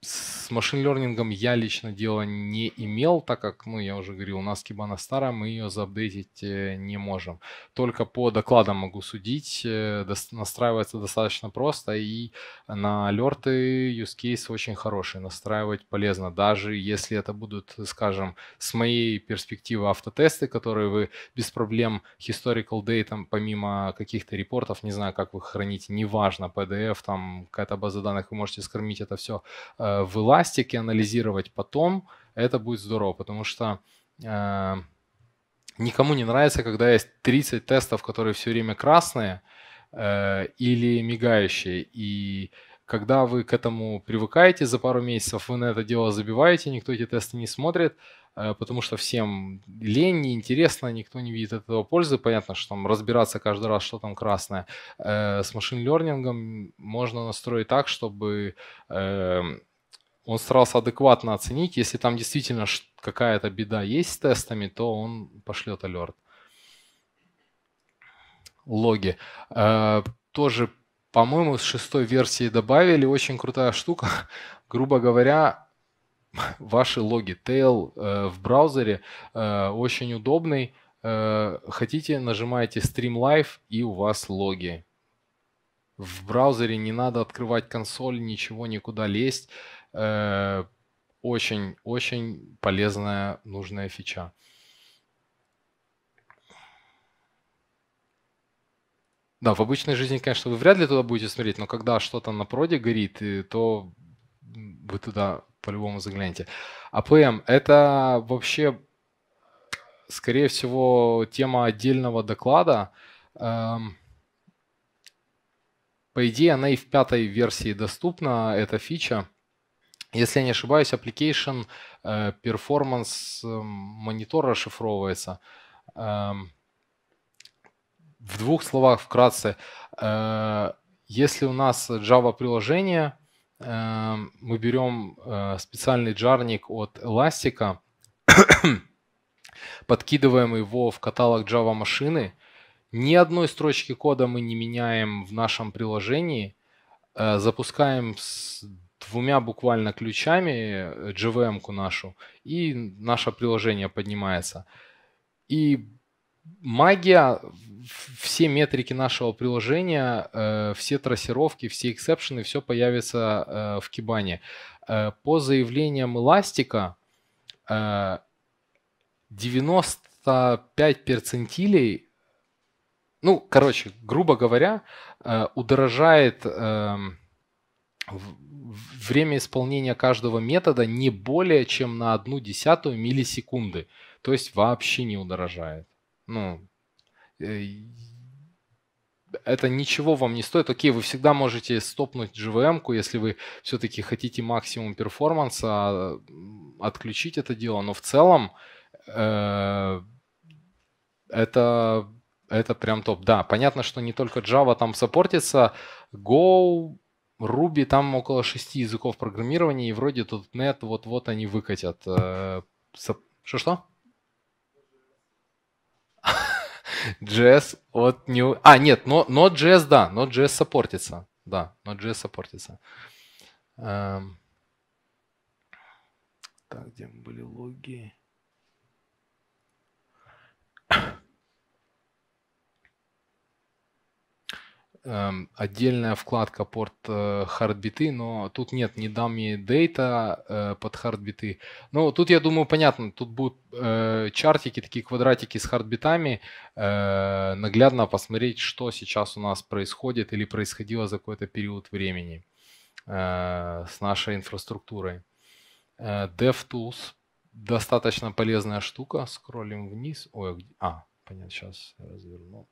с машин лернингом я лично дела не имел, так как, ну, я уже говорил, у нас кибана старая, мы ее заапдейтить э, не можем. Только по докладам могу судить, э, настраивается достаточно просто, и на алерты use case очень хороший, настраивать полезно, даже если это будут, скажем, с моей перспективы автотесты, которые вы без проблем historical data, помимо каких-то репортов, не знаю, как вы храните, неважно, PDF, там какая-то база данных, вы можете скормить это все э, Э, в эластике анализировать потом, это будет здорово, потому что э, никому не нравится, когда есть 30 тестов, которые все время красные э, или мигающие. И когда вы к этому привыкаете за пару месяцев, вы на это дело забиваете, никто эти тесты не смотрит, э, потому что всем лень, неинтересно, никто не видит этого пользы. Понятно, что там разбираться каждый раз, что там красное. Э, с машин-лернингом можно настроить так, чтобы он старался адекватно оценить. Если там действительно какая-то беда есть с тестами, то он пошлет алерт. Логи. Э, тоже, по-моему, с шестой версии добавили. Очень крутая штука. Грубо говоря, ваши логи. Tail э, в браузере э, очень удобный. Э, хотите, нажимаете Stream Live и у вас логи. В браузере не надо открывать консоль, ничего никуда лезть. Очень-очень э, полезная, нужная фича. Да, в обычной жизни, конечно, вы вряд ли туда будете смотреть, но когда что-то на проде горит, э, то вы туда по-любому загляните. АПМ – это вообще, скорее всего, тема отдельного доклада. Эм, по идее, она и в пятой версии доступна, эта фича если я не ошибаюсь, application э, performance эм, монитора расшифровывается. Эм, в двух словах вкратце, э, если у нас Java приложение, эм, мы берем э, специальный джарник от Elastic, подкидываем его в каталог Java машины, ни одной строчки кода мы не меняем в нашем приложении, запускаем двумя буквально ключами JVM-ку э, нашу, и наше приложение поднимается. И магия, все метрики нашего приложения, э, все трассировки, все эксепшены, все появится э, в Кибане. по заявлениям Эластика, 95 перцентилей, ну, короче, грубо говоря, удорожает эм, время исполнения каждого метода не более чем на одну десятую миллисекунды. То есть вообще не удорожает. Ну, э, это ничего вам не стоит. Окей, вы всегда можете стопнуть GVM-ку, если вы все-таки хотите максимум перформанса, а, отключить это дело. Но в целом э, это, это прям топ. Да, понятно, что не только Java там сопортится, Go Руби там около шести языков программирования, и вроде тут нет вот-вот они выкатят. Э, что-что? JS вот не А, нет, но, но JS, да, но JS саппортится. Да, но JS саппортится. Эм... Так, где были логи? Эм, отдельная вкладка порт э, хардбиты, но тут нет ни dummy data под хардбиты. Но ну, тут, я думаю, понятно, тут будут э, чартики, такие квадратики с хардбитами, э, наглядно посмотреть, что сейчас у нас происходит или происходило за какой-то период времени с нашей инфраструктурой. DevTools достаточно полезная штука. Скроллим вниз. Ой, а, понятно, сейчас разверну.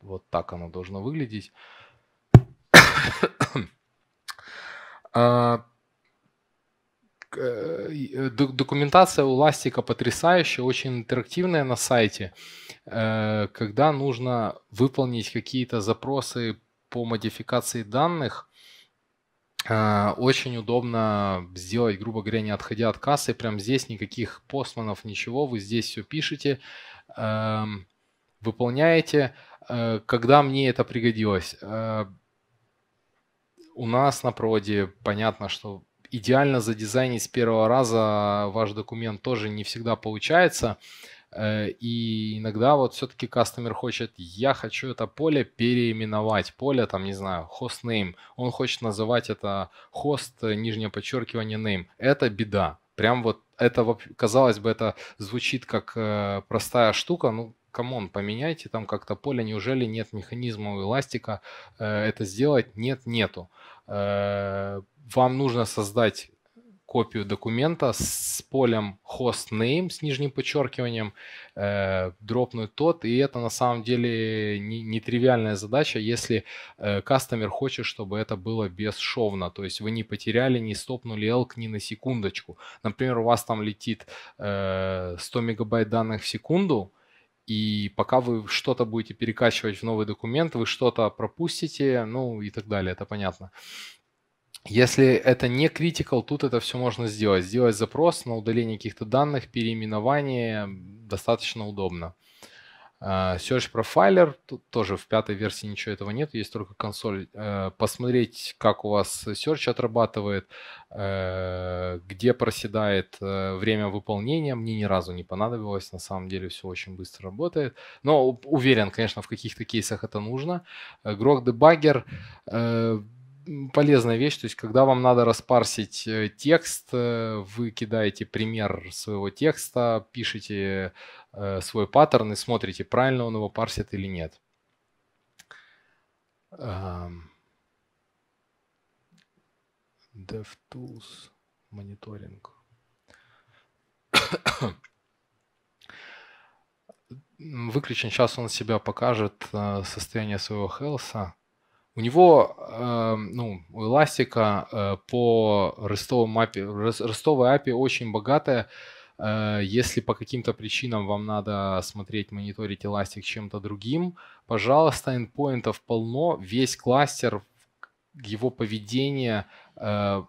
Вот так оно должно выглядеть. А, э, э, документация у Ластика потрясающая, очень интерактивная на сайте. Э, когда нужно выполнить какие-то запросы по модификации данных, очень удобно сделать, грубо говоря, не отходя от кассы. Прям здесь никаких постманов, ничего. Вы здесь все пишете, эм, выполняете. Э, когда мне это пригодилось? Э, у нас на проде понятно, что идеально задизайнить с первого раза ваш документ тоже не всегда получается. Э, и иногда вот все-таки кастомер хочет, я хочу это поле переименовать, поле там, не знаю, host name, он хочет называть это host нижнее подчеркивание name. Это беда. Прям вот это, казалось бы, это звучит как простая штука, ну, камон, поменяйте там как-то поле, неужели нет механизма у эластика э, это сделать? Нет, нету. Э, вам нужно создать копию документа с полем host name с нижним подчеркиванием, э, дропнуть тот, и это на самом деле нетривиальная не, не задача, если э, кастомер хочет, чтобы это было бесшовно, то есть вы не потеряли, не стопнули elk ни на секундочку. Например, у вас там летит э, 100 мегабайт данных в секунду, и пока вы что-то будете перекачивать в новый документ, вы что-то пропустите, ну и так далее, это понятно. Если это не критикал, тут это все можно сделать. Сделать запрос на удаление каких-то данных, переименование достаточно удобно. А, Search Profiler, тут тоже в пятой версии ничего этого нет, есть только консоль. Э, посмотреть, как у вас Search отрабатывает, э, где проседает э, время выполнения. Мне ни разу не понадобилось, на самом деле все очень быстро работает. Но уверен, конечно, в каких-то кейсах это нужно. Grok Debugger полезная вещь, то есть когда вам надо распарсить э, текст, э, вы кидаете пример своего текста, пишете э, свой паттерн и смотрите, правильно он его парсит или нет. DevTools мониторинг. Выключен сейчас он себя покажет состояние своего хелса. У него, э, ну, у Эластика э, по ростовой API, рестовая API очень богатая. Э, если по каким-то причинам вам надо смотреть, мониторить Elastic чем-то другим, пожалуйста, эндпоинтов полно, весь кластер, его поведение, э,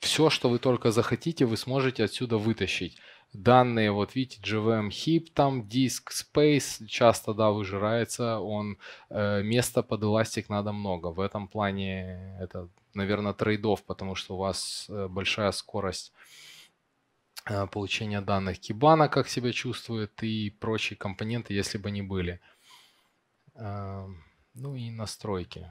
все, что вы только захотите, вы сможете отсюда вытащить данные, вот видите, GVM heap там диск, Space часто, да, выжирается, он, э, места под эластик надо много. В этом плане это, наверное, трейдов, потому что у вас э, большая скорость э, получения данных Кибана, как себя чувствует, и прочие компоненты, если бы не были. Э, ну и настройки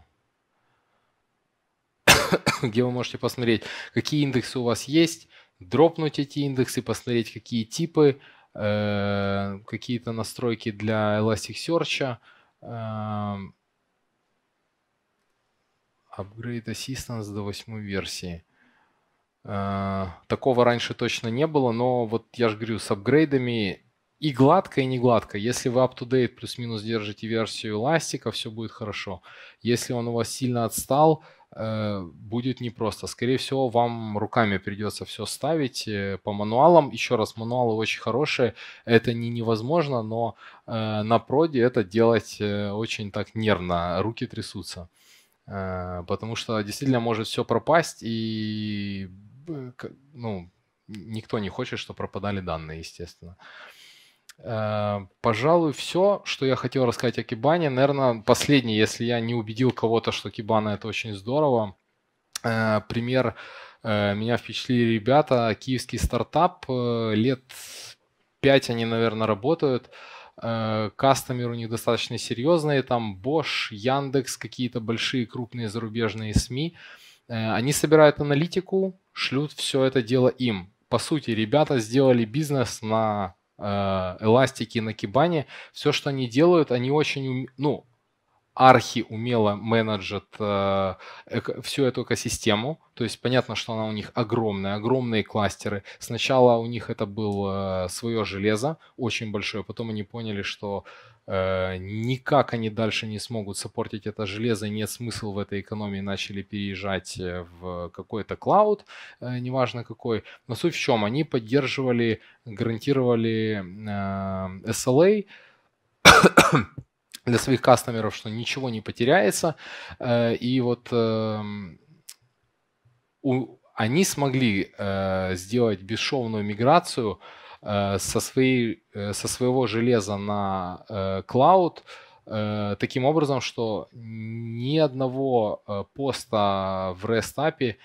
где вы можете посмотреть, какие индексы у вас есть, дропнуть эти индексы, посмотреть, какие типы, э, какие-то настройки для Elasticsearch. Э, Upgrade Assistance до восьмой версии. Э, такого раньше точно не было, но вот я же говорю, с апгрейдами и гладко, и не гладко. Если вы up-to-date плюс-минус держите версию эластика, все будет хорошо. Если он у вас сильно отстал, Э, будет непросто. Скорее всего, вам руками придется все ставить э, по мануалам. Еще раз, мануалы очень хорошие. Это не невозможно, но э, на проде это делать очень так нервно. Руки трясутся. Потому что действительно может все пропасть и ну, никто не хочет, чтобы пропадали данные, естественно. Э, пожалуй, все, что я хотел рассказать о Кибане. Наверное, последний, если я не убедил кого-то, что Кибана это очень здорово. Э, пример, э, меня впечатлили ребята, киевский стартап, лет 5 они, наверное, работают. Кастомеры у них достаточно серьезные, там Bosch, Яндекс, какие-то большие крупные зарубежные СМИ. Они собирают аналитику, шлют все это дело им. По сути, ребята сделали бизнес на а, эластики на кибане. Все, что они делают, они очень, ну, архи умело менеджат э, всю эту экосистему. То есть понятно, что она у них огромная, огромные кластеры. Сначала у них это было а, свое железо, очень большое. Потом они поняли, что Э, никак они дальше не смогут сопортить это железо, нет смысла в этой экономии, начали переезжать э, в какой-то клауд, э, неважно какой. Но суть в чем, они поддерживали, гарантировали SLA, для своих кастомеров, что ничего не потеряется. И вот эм, они смогли сделать бесшовную миграцию – Э, со, своей, э, со своего железа на э, клауд таким образом, что ни одного поста в REST API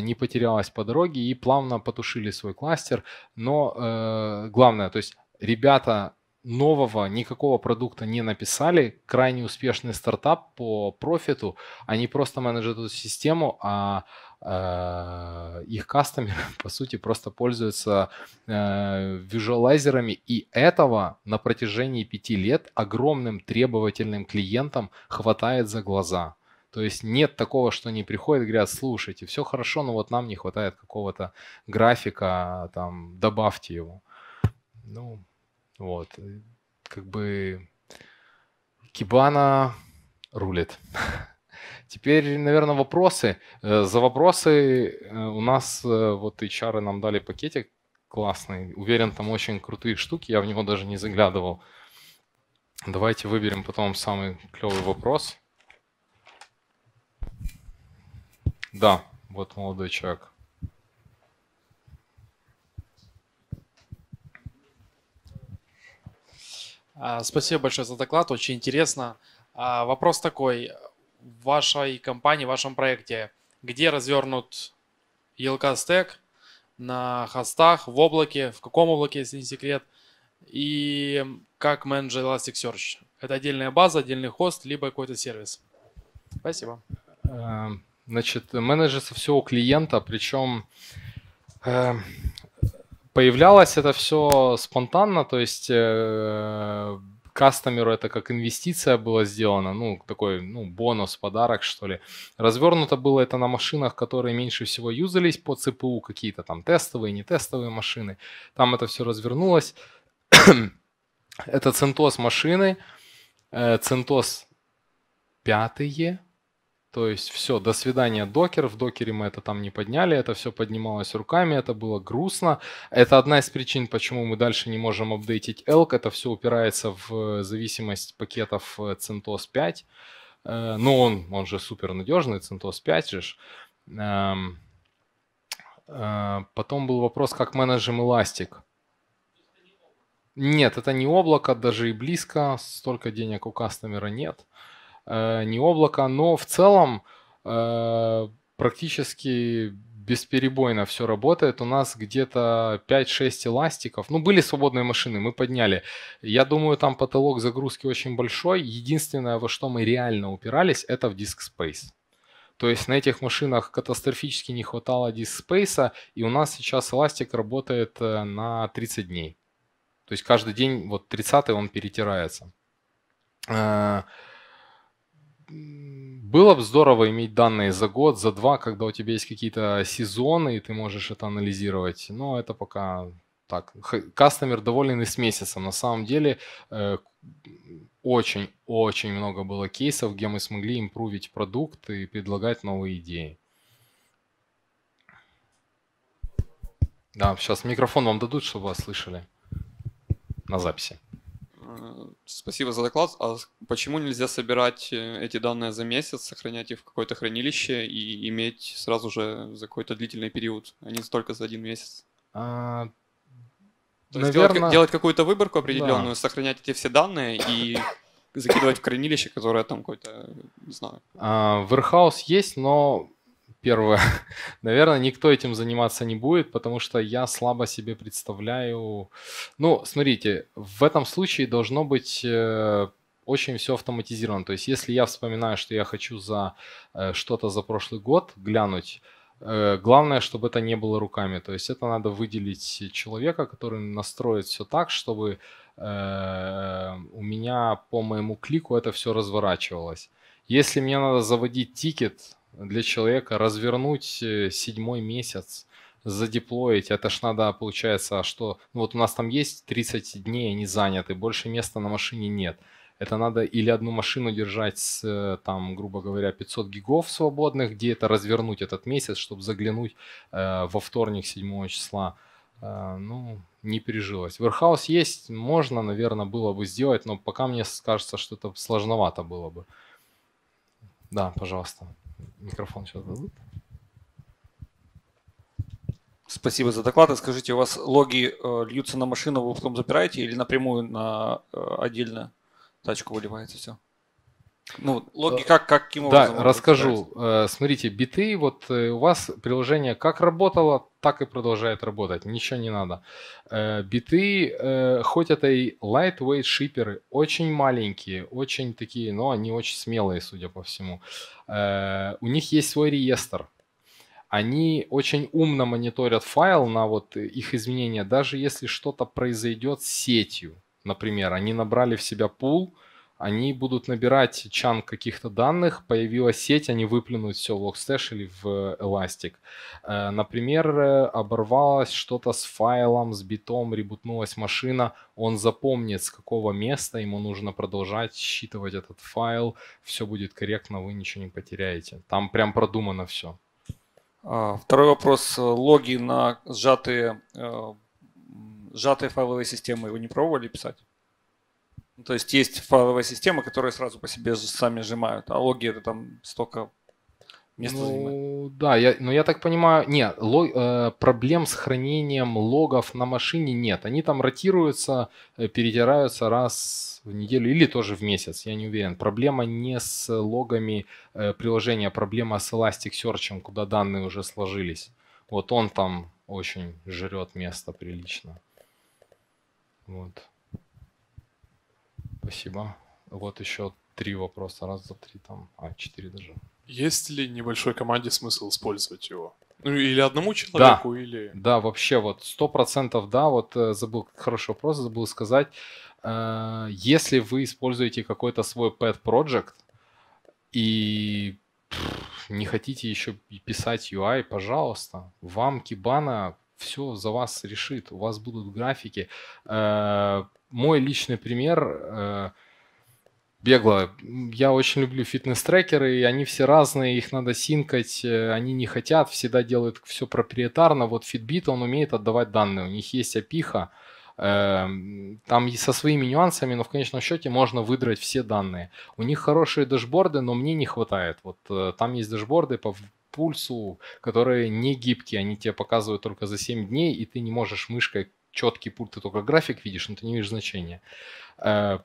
не потерялось по дороге и плавно потушили свой кластер. Но главное, то есть ребята нового никакого продукта не написали, крайне успешный стартап по профиту, они просто менеджерят эту систему, а а, их кастомеры, по сути, просто пользуются э, визуалайзерами, и этого на протяжении пяти лет огромным требовательным клиентам хватает за глаза. То есть нет такого, что не приходят и говорят, слушайте, все хорошо, но вот нам не хватает какого-то графика, там, добавьте его. Ну, вот, э, как бы Кибана рулит. Теперь, наверное, вопросы. Э, за вопросы э, у нас э, вот HR нам дали пакетик классный. Уверен, там очень крутые штуки, я в него даже не заглядывал. Давайте выберем потом самый клевый вопрос. Да, вот молодой человек. А, спасибо большое за доклад, очень интересно. А, вопрос такой в вашей компании, в вашем проекте, где развернут ELK стек на хостах, в облаке, в каком облаке, если не секрет, и как менеджер Elasticsearch. Это отдельная база, отдельный хост, либо какой-то сервис. Спасибо. Эм, значит, менеджерство все у клиента, причем эм, появлялось это все спонтанно, то есть э, кастомеру это как инвестиция была сделана, ну, такой, ну, бонус, подарок, что ли. Развернуто было это на машинах, которые меньше всего юзались по ЦПУ, какие-то там тестовые, не тестовые машины. Там это все развернулось. это Центос машины, э, Центос пятые, то есть все, до свидания, докер. В докере мы это там не подняли, это все поднималось руками, это было грустно. Это одна из причин, почему мы дальше не можем апдейтить Elk. Это все упирается в э, зависимость пакетов э, CentOS 5. Э, Но ну, он, он же супер надежный, CentOS 5 же. Эм, потом был вопрос, как менеджем Elastic. Нет, это не облако, даже и близко. Столько денег у кастомера нет. Uh, Э, не облака, но в целом э, практически бесперебойно все работает. У нас где-то 5-6 эластиков. Ну, были свободные машины, мы подняли. Я думаю, там потолок загрузки очень большой. Единственное, во что мы реально упирались, это в диск Space. То есть на этих машинах катастрофически не хватало диск спейса, и у нас сейчас эластик работает э, на 30 дней. То есть каждый день, вот 30 он перетирается было бы здорово иметь данные за год, за два, когда у тебя есть какие-то сезоны, и ты можешь это анализировать. Но это пока так. Кастомер доволен и с месяцем. На самом деле э, очень-очень много было кейсов, где мы смогли импровить продукт и предлагать новые идеи. Да, сейчас микрофон вам дадут, чтобы вас слышали на записи. Спасибо за доклад. А почему нельзя собирать э, эти данные за месяц, сохранять их в какое-то хранилище и иметь сразу же за какой-то длительный период, а не только за один месяц? А, То наверное... есть делать, делать какую-то выборку определенную, да. сохранять эти все данные и закидывать в хранилище, которое там какое-то, не знаю. А, warehouse есть, но первое, наверное, никто этим заниматься не будет, потому что я слабо себе представляю... Ну, смотрите, в этом случае должно быть э, очень все автоматизировано. То есть, если я вспоминаю, что я хочу за э, что-то за прошлый год глянуть, э, Главное, чтобы это не было руками. То есть это надо выделить человека, который настроит все так, чтобы у меня по моему клику это все разворачивалось. Если мне надо заводить тикет, для человека развернуть э, седьмой месяц, задеплоить. Это ж надо, получается, а что ну вот у нас там есть 30 дней, они заняты, больше места на машине нет. Это надо или одну машину держать с, э, там, грубо говоря, 500 гигов свободных, где это развернуть этот месяц, чтобы заглянуть э, во вторник 7 числа. Э, ну, не пережилось. Верхаус есть, можно, наверное, было бы сделать, но пока мне кажется, что это сложновато было бы. Да, пожалуйста. Микрофон сейчас дадут. Спасибо за доклад. И а скажите, у вас логи э, льются на машину, вы потом запираете или напрямую на э, отдельно тачку выливается все? Ну, логи э, как, каким образом? Да, расскажу. Э, смотрите, биты, вот э, у вас приложение как работало, так и продолжает работать, ничего не надо. Э, биты, э, хоть это и lightweight шиперы, очень маленькие, очень такие, но они очень смелые, судя по всему. Э, у них есть свой реестр, они очень умно мониторят файл на вот их изменения, даже если что-то произойдет с сетью. Например, они набрали в себя пул, они будут набирать чан каких-то данных, появилась сеть, они выплюнут все в Logstash или в Elastic. Э, например, э, оборвалось что-то с файлом, с битом, ребутнулась машина, он запомнит, с какого места ему нужно продолжать считывать этот файл, все будет корректно, вы ничего не потеряете. Там прям продумано все. А, второй вопрос. Логи на сжатые, э, сжатые файловые системы вы не пробовали писать? Ну, то есть есть файловая система, которая сразу по себе сами сжимают, а логи это там столько места ну, занимает. Да, я, но ну, я так понимаю, нет, лог, э, проблем с хранением логов на машине нет. Они там ротируются, э, перетираются раз в неделю или тоже в месяц, я не уверен. Проблема не с логами э, приложения, проблема с Elasticsearch, куда данные уже сложились. Вот он там очень жрет место прилично. Вот. Спасибо. Вот еще три вопроса. Раз, за три, там, а, четыре даже. Есть ли небольшой команде смысл использовать его? Ну, или одному человеку, да, или... Да, вообще, вот, сто процентов да. Вот э, забыл, хороший вопрос, забыл сказать. Э, если вы используете какой-то свой pet project и не хотите еще писать UI, пожалуйста, вам Кибана все за вас решит. У вас будут графики. Э, мой личный пример э, бегло. Я очень люблю фитнес-трекеры, и они все разные, их надо синкать, э, они не хотят, всегда делают все проприетарно. Вот Fitbit, он умеет отдавать данные, у них есть опиха, эм, там и со своими нюансами, но в конечном счете можно выдрать все данные. У них хорошие дашборды, но мне не хватает. Вот э, там есть дашборды по пульсу, которые не гибкие, они тебе показывают только за 7 дней, и ты не можешь мышкой четкий пульт, ты только график видишь, но ты не видишь значения. Э,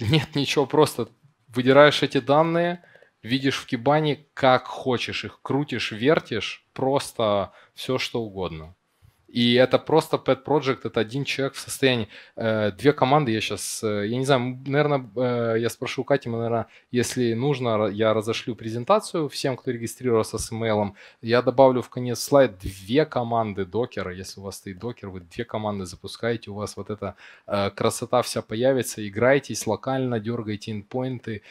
нет, ничего, просто выдираешь эти данные, видишь в кибане как хочешь их, крутишь, вертишь, просто все что угодно. И это просто pet project, это один человек в состоянии. Э, две команды я сейчас, э, я не знаю, наверное, э, я спрошу Кати, наверное, если нужно, я разошлю презентацию всем, кто регистрировался с имейлом. Я добавлю в конец слайд две команды докера. Если у вас стоит докер, вы две команды запускаете, у вас вот эта красота вся появится. Играйтесь локально, дергайте инпоинты,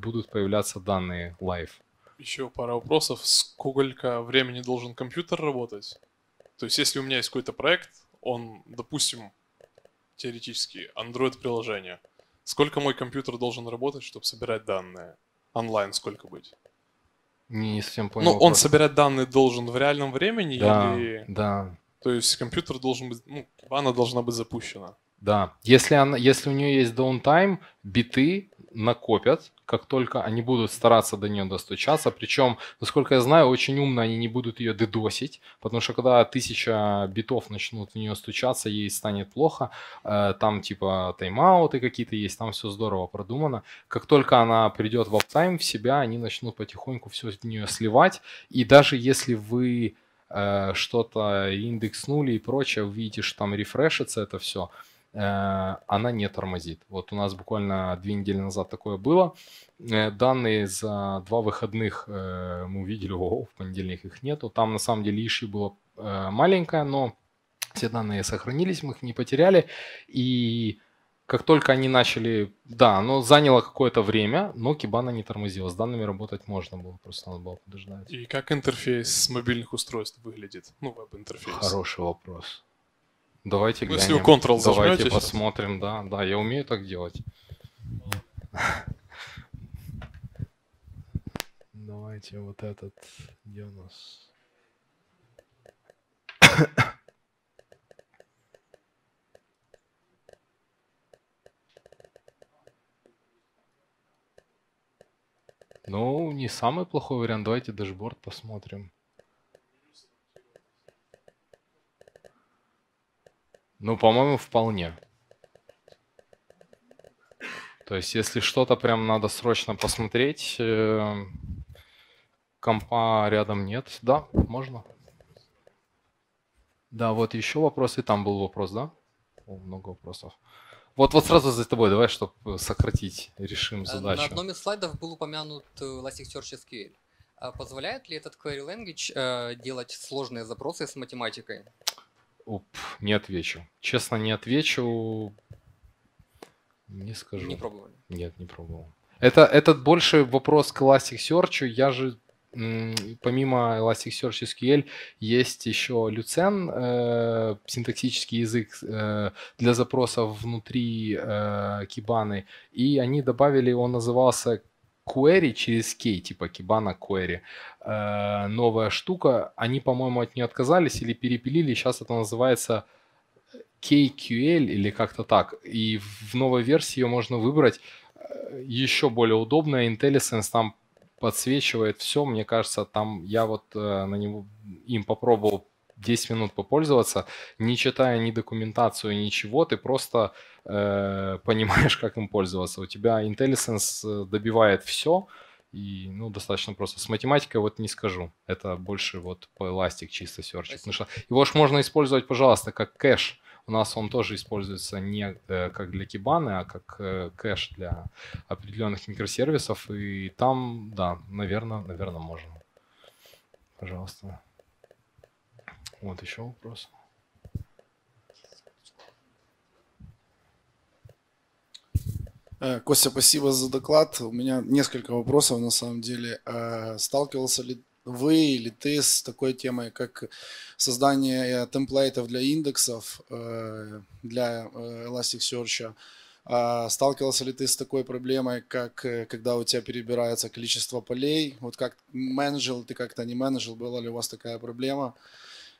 будут появляться данные лайв. Еще пара вопросов. Сколько времени должен компьютер работать? То есть, если у меня есть какой-то проект, он, допустим, теоретически, Android-приложение. Сколько мой компьютер должен работать, чтобы собирать данные? Онлайн сколько быть? Не совсем понял. Ну, он вопрос. собирать данные должен в реальном времени да, или... Да, То есть компьютер должен быть... Ну, она должна быть запущена. Да. Если, она, если у нее есть downtime, биты накопят, как только они будут стараться до нее достучаться. Причем, насколько я знаю, очень умно они не будут ее дедосить, потому что когда тысяча битов начнут в нее стучаться, ей станет плохо. Э, там типа тайм-ауты какие-то есть, там все здорово продумано. Как только она придет в аптайм в себя, они начнут потихоньку все в нее сливать. И даже если вы э, что-то индекснули и прочее, увидите, что там рефрешится это все – Э, она не тормозит. Вот у нас буквально две недели назад такое было. Э, данные за два выходных э, мы увидели, о, в понедельник их нету. Там на самом деле ищи было маленькое, но все данные сохранились, мы их не потеряли. И как только они начали, да, оно заняло какое-то время, но кибана не тормозила. С данными работать можно было, просто надо было подождать. И как интерфейс с мобильных устройств выглядит? Ну, веб-интерфейс. Хороший вопрос. Давайте глянем. Ну, если вы Ctrl Давайте посмотрим, да, да, я умею так делать. Давайте вот этот, где у нас? Ну, не самый плохой вариант. Давайте дашборд посмотрим. Ну, по-моему, вполне. То есть, если что-то прям надо срочно посмотреть, э, компа рядом нет, да, можно. Да, вот еще вопрос, и там был вопрос, да? О, много вопросов. Вот, вот сразу за тобой, давай, чтобы э, сократить, решим э, задачу. На одном из слайдов был упомянут Elasticsearch SQL. А позволяет ли этот query language делать сложные запросы с математикой? Уп, не отвечу. Честно, не отвечу. Не скажу. Не пробовали? Нет, не пробовал. Это, этот больше вопрос к Elasticsearch. Я же помимо Elasticsearch SQL есть еще Lucen, э, синтаксический язык э, для запросов внутри э, кибаны. И они добавили, он назывался Query через Key, типа Kibana Query. Э, новая штука. Они, по-моему, от нее отказались или перепилили. Сейчас это называется KQL э, или как-то так. И в новой версии ее можно выбрать э, еще более удобная IntelliSense там подсвечивает все. Мне кажется, там я вот э, на него им попробовал 10 минут попользоваться, не читая ни документацию, ничего. Ты просто Э, понимаешь, как им пользоваться. У тебя IntelliSense э, добивает все, и, ну, достаточно просто. С математикой вот не скажу. Это больше вот по эластик чисто серчик. Ну, что... Его же можно использовать, пожалуйста, как кэш. У нас он тоже используется не э, как для кибаны, а как э, кэш для определенных микросервисов. И там, да, наверное, наверное, можно. Пожалуйста. Вот еще вопрос. Угу. Э, Костя, спасибо за доклад. У меня несколько вопросов на самом деле. Э, сталкивался ли вы или ты с такой темой, как создание э, темплейтов для индексов, для Elasticsearch? А сталкивался ли ты с такой проблемой, как когда у тебя перебирается количество полей? Вот как менеджер ты как-то не менеджер, была ли у вас такая проблема?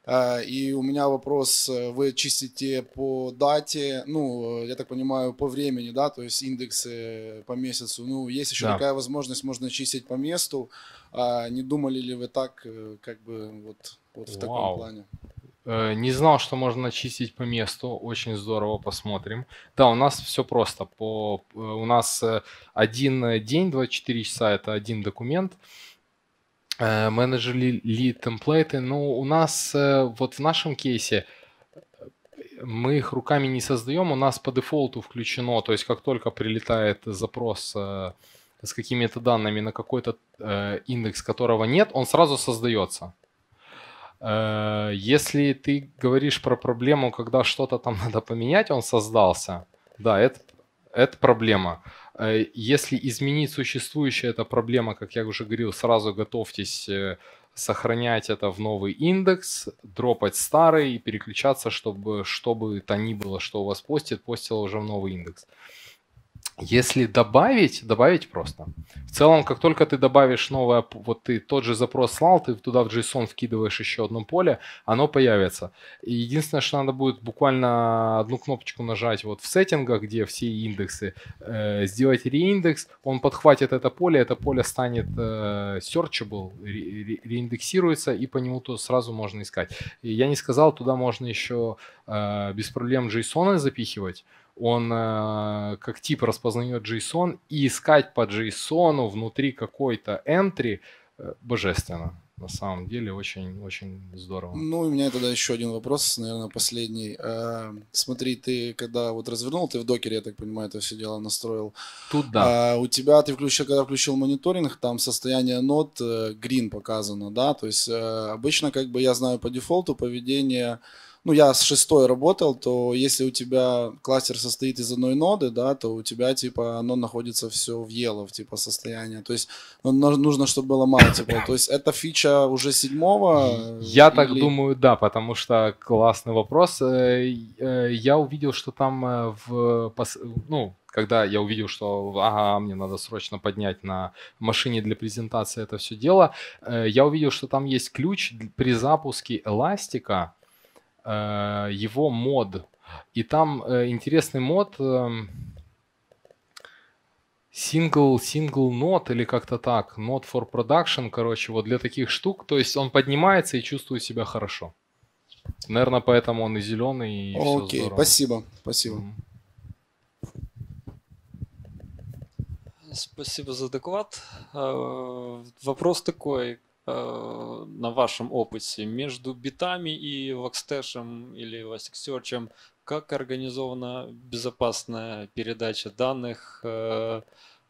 Э, и у меня вопрос, э, вы чистите по дате, ну, э, я так понимаю, по времени, да, то есть индексы по месяцу. Ну, есть еще да. такая возможность, можно чистить по месту. А не думали ли вы так, как бы, вот, вот в Вау. таком плане? Не знал, что можно чистить по месту. Очень здорово, посмотрим. Да, у нас все просто. По, у нас один день, 24 часа, это один документ. Э, менеджеры ли темплейты. Ну, у нас э, вот в нашем кейсе э, мы их руками не создаем, у нас по дефолту включено, то есть как только прилетает запрос с какими-то данными на какой-то индекс, которого нет, он сразу создается. Если ты говоришь про проблему, когда что-то там надо поменять, он создался, да, это, это проблема. Э, если изменить существующая эта проблема, как я уже говорил, сразу готовьтесь э, сохранять это в новый индекс, дропать старый и переключаться, чтобы что бы то ни было, что у вас постит, постило уже в новый индекс. Если добавить, добавить просто. В целом, как только ты добавишь новое, вот ты тот же запрос слал, ты туда в JSON вкидываешь еще одно поле, оно появится. И единственное, что надо будет буквально одну кнопочку нажать вот в сеттингах, где все индексы, э, сделать реиндекс, он подхватит это поле, это поле станет э, searchable, ре, реиндексируется, и по нему то сразу можно искать. И я не сказал, туда можно еще э, без проблем JSON запихивать, он э, как тип распознает JSON, и искать по JSON внутри какой-то entry э, божественно. На самом деле очень, очень здорово. Ну, у меня тогда еще один вопрос, наверное, последний. Э, смотри, ты когда вот развернул, ты в докере, я так понимаю, это все дело настроил. Тут да. Э, у тебя, ты включил, когда включил мониторинг, там состояние нот э, green показано, да? То есть э, обычно, как бы я знаю по дефолту, поведение ну, я с шестой работал, то если у тебя кластер состоит из одной ноды, да, то у тебя, типа, оно находится все в елов, типа, состояние. То есть ну, ну нужно, чтобы было multiple. Типа, то есть это фича уже седьмого? Я э, или... так думаю, да, потому что классный вопрос. Э, э, я увидел, что там в... Ну, когда я увидел, что ага, мне надо срочно поднять на машине для презентации это все дело, я увидел, что там есть ключ при запуске эластика, Э, его мод. И там э, интересный мод эм, сингл, single нот или как-то так, not for production, короче, вот для таких штук, то есть он поднимается и чувствует себя хорошо. Наверное, поэтому он и зеленый, и Окей, все здорово. спасибо, спасибо. Спасибо за доклад. Э, вопрос такой. Э, на вашем опыте между битами и вокстэшем или васиксерчем, как организована безопасная передача данных, э,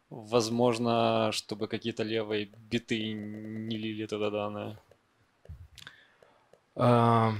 возможно, чтобы какие-то левые биты не лили туда данные? А,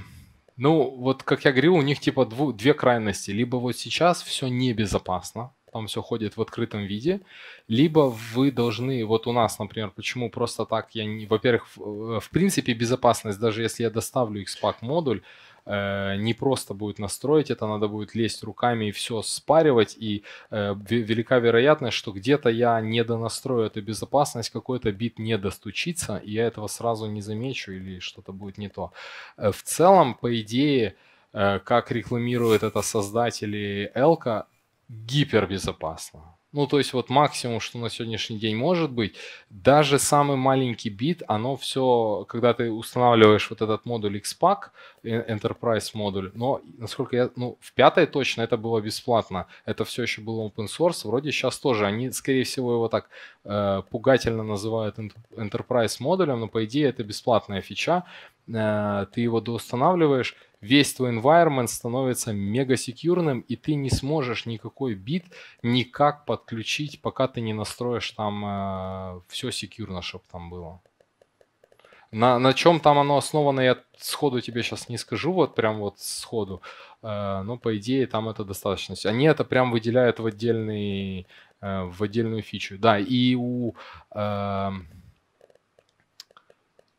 ну, вот как я говорил, у них типа дву, две крайности. Либо вот сейчас все небезопасно, там все ходит в открытом виде, либо вы должны, вот у нас, например, почему просто так я не, во-первых, в, э, в принципе безопасность, даже если я доставлю XPAC модуль, э, не просто будет настроить, это надо будет лезть руками и все спаривать, и э, велика вероятность, что где-то я не донастрою эту безопасность, какой-то бит не достучится, и я этого сразу не замечу или что-то будет не то. Э, в целом, по идее, э, как рекламируют это создатели Элка, гипербезопасно. Ну, то есть вот максимум, что на сегодняшний день может быть, даже самый маленький бит, оно все, когда ты устанавливаешь вот этот модуль XPAC, э, Enterprise модуль, но, насколько я, ну, в пятой точно это было бесплатно, это все еще было open source, вроде сейчас тоже, они, скорее всего, его так э, пугательно называют Enterprise модулем, но, по идее, это бесплатная фича, э, ты его доустанавливаешь, весь твой environment становится мега секьюрным, и ты не сможешь никакой бит никак подключить, пока ты не настроишь там э, все секьюрно, чтобы там было. На, на чем там оно основано, я сходу тебе сейчас не скажу, вот прям вот сходу. Э, но по идее там это достаточно. Они это прям выделяют в отдельный э, в отдельную фичу. Да, и у э,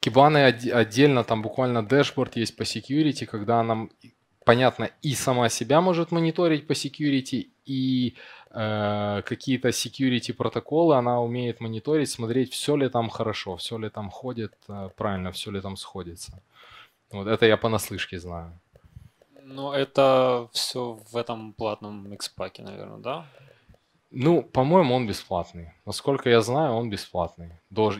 Кибаны отдельно, там буквально дэшборд есть по security, когда нам, понятно, и сама себя может мониторить по security, и э, какие-то security протоколы она умеет мониторить, смотреть, все ли там хорошо, все ли там ходит э, правильно, все ли там сходится. Вот это я понаслышке знаю. Но это все в этом платном экспаке, наверное, да? Ну, по-моему, он бесплатный. Насколько я знаю, он бесплатный.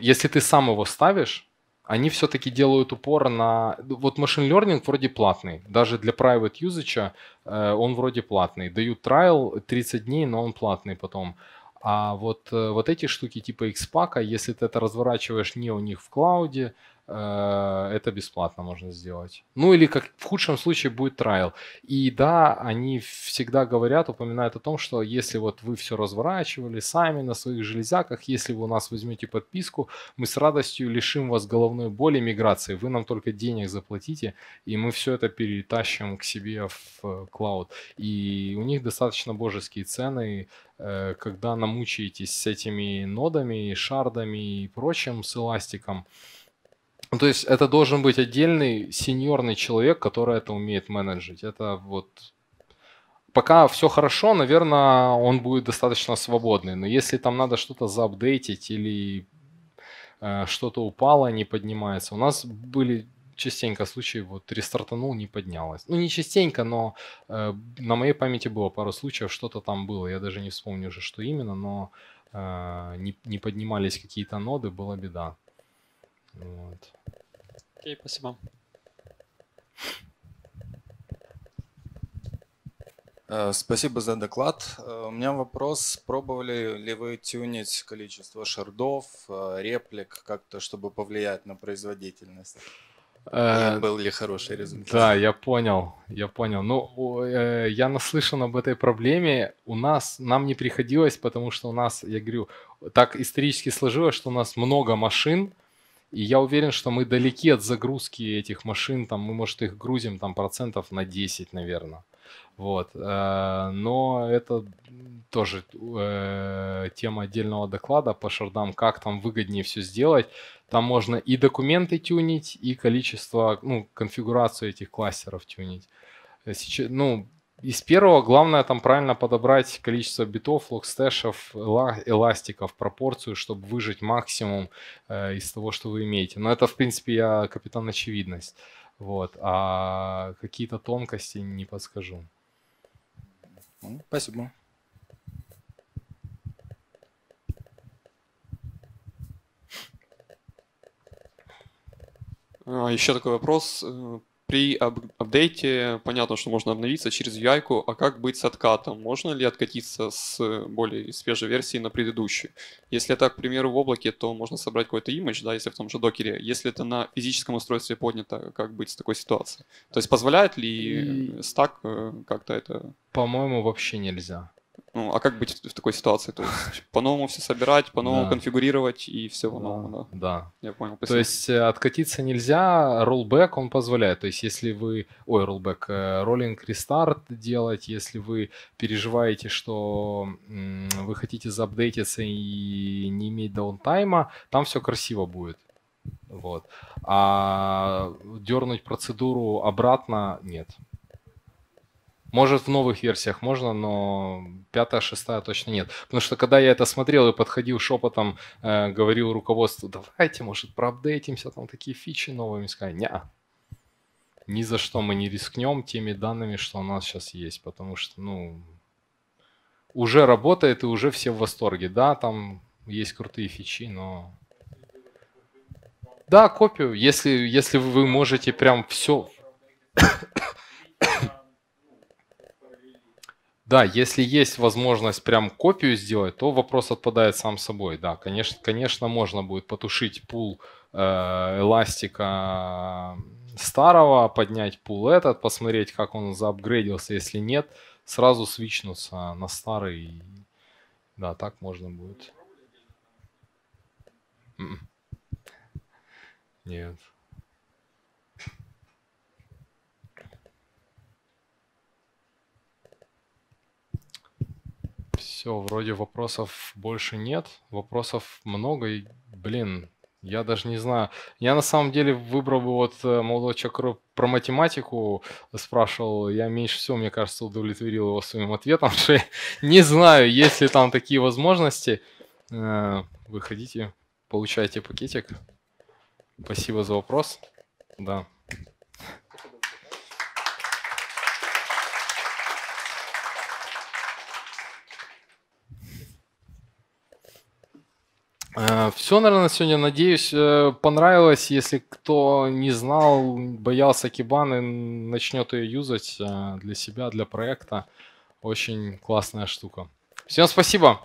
Если ты сам его ставишь, они все-таки делают упор на... Вот машин learning вроде платный, даже для private usage э, он вроде платный. Дают trial 30 дней, но он платный потом. А вот, э, вот эти штуки типа XPAC, а если ты это разворачиваешь не у них в клауде, Э, это бесплатно можно сделать. Ну или как в худшем случае будет трайл. И да, они всегда говорят, упоминают о том, что если вот вы все разворачивали сами на своих железяках, если вы у нас возьмете подписку, мы с радостью лишим вас головной боли миграции. Вы нам только денег заплатите, и мы все это перетащим к себе в э, клауд. И у них достаточно божеские цены, э, когда намучаетесь с этими нодами, шардами и прочим, с эластиком. Ну, то есть это должен быть отдельный сеньорный человек, который это умеет менеджить. Это вот пока все хорошо, наверное, он будет достаточно свободный. Но если там надо что-то заапдейтить или э, что-то упало, не поднимается. У нас были частенько случаи, вот рестартанул, не поднялось. Ну, не частенько, но э, на моей памяти было пару случаев, что-то там было. Я даже не вспомню уже, что именно, но э, не, не поднимались какие-то ноды, была беда. Вот. Окей, спасибо. Э, спасибо за доклад. Э, у меня вопрос, пробовали ли вы тюнить количество шардов, э, реплик, как-то, чтобы повлиять на производительность? И был ли хороший результат? Да, я понял, я понял. Ну, я наслышан об этой проблеме. У нас, нам не приходилось, потому что у нас, я говорю, так исторически сложилось, что у нас много машин, и я уверен, что мы далеки от загрузки этих машин, там мы, может, их грузим там процентов на 10, наверное. Вот. Э, но это тоже э, тема отдельного доклада по шардам, как там выгоднее все сделать. Там можно и документы тюнить, и количество, ну, конфигурацию этих кластеров тюнить. Э, Сейчас, ну, из первого главное там правильно подобрать количество битов, локстэшев, эластиков, пропорцию, чтобы выжать максимум э, из того, что вы имеете. Но это, в принципе, я капитан очевидность. Вот. А какие-то тонкости не подскажу. Ну, спасибо. А, Еще такой вопрос. Э, при ап апдейте понятно, что можно обновиться через UI, а как быть с откатом? Можно ли откатиться с более свежей версии на предыдущую? Если это, к примеру, в облаке, то можно собрать какой-то имидж, да, если в том же докере. Если это на физическом устройстве поднято, как быть с такой ситуацией? То есть позволяет ли стак э, как-то это? По-моему, вообще нельзя. Ну, а как быть в такой ситуации? То есть по-новому все собирать, по-новому да. конфигурировать и все по-новому, да. Да. Я понял. Спасибо. То есть э, откатиться нельзя, Rollback он позволяет. То есть если вы, ой, rollback, rolling restart делать, если вы переживаете, что вы хотите заапдейтиться и не иметь даунтайма, там все красиво будет. Вот. А дернуть процедуру обратно нет. Может, в новых версиях можно, но пятая, шестая точно нет. Потому что когда я это смотрел и подходил шепотом, э, говорил руководству, давайте, может, проапдейтимся, там такие фичи новыми, сказали, ня, ни за что мы не рискнем теми данными, что у нас сейчас есть, потому что, ну, уже работает и уже все в восторге. Да, там есть крутые фичи, но... Да, копию, если, если вы можете прям все... Да, если есть возможность прям копию сделать, то вопрос отпадает сам собой. Да, конечно, конечно можно будет потушить пул э, эластика старого, поднять пул этот, посмотреть, как он заапгрейдился. Если нет, сразу свичнуться на старый. Да, так можно будет. М-м. Нет. Все, вроде вопросов больше нет. Вопросов много. И, блин, я даже не знаю. Я на самом деле выбрал бы вот э, молодого человека про математику спрашивал. Я меньше всего, мне кажется, удовлетворил его своим ответом. Что не знаю, есть ли там такие возможности. Э, выходите, получайте пакетик. Спасибо за вопрос. Да. Э, Все, наверное, сегодня. Надеюсь, э, понравилось. Если кто не знал, боялся кибаны, начнет ее юзать э, для себя, для проекта. Очень классная штука. Всем спасибо.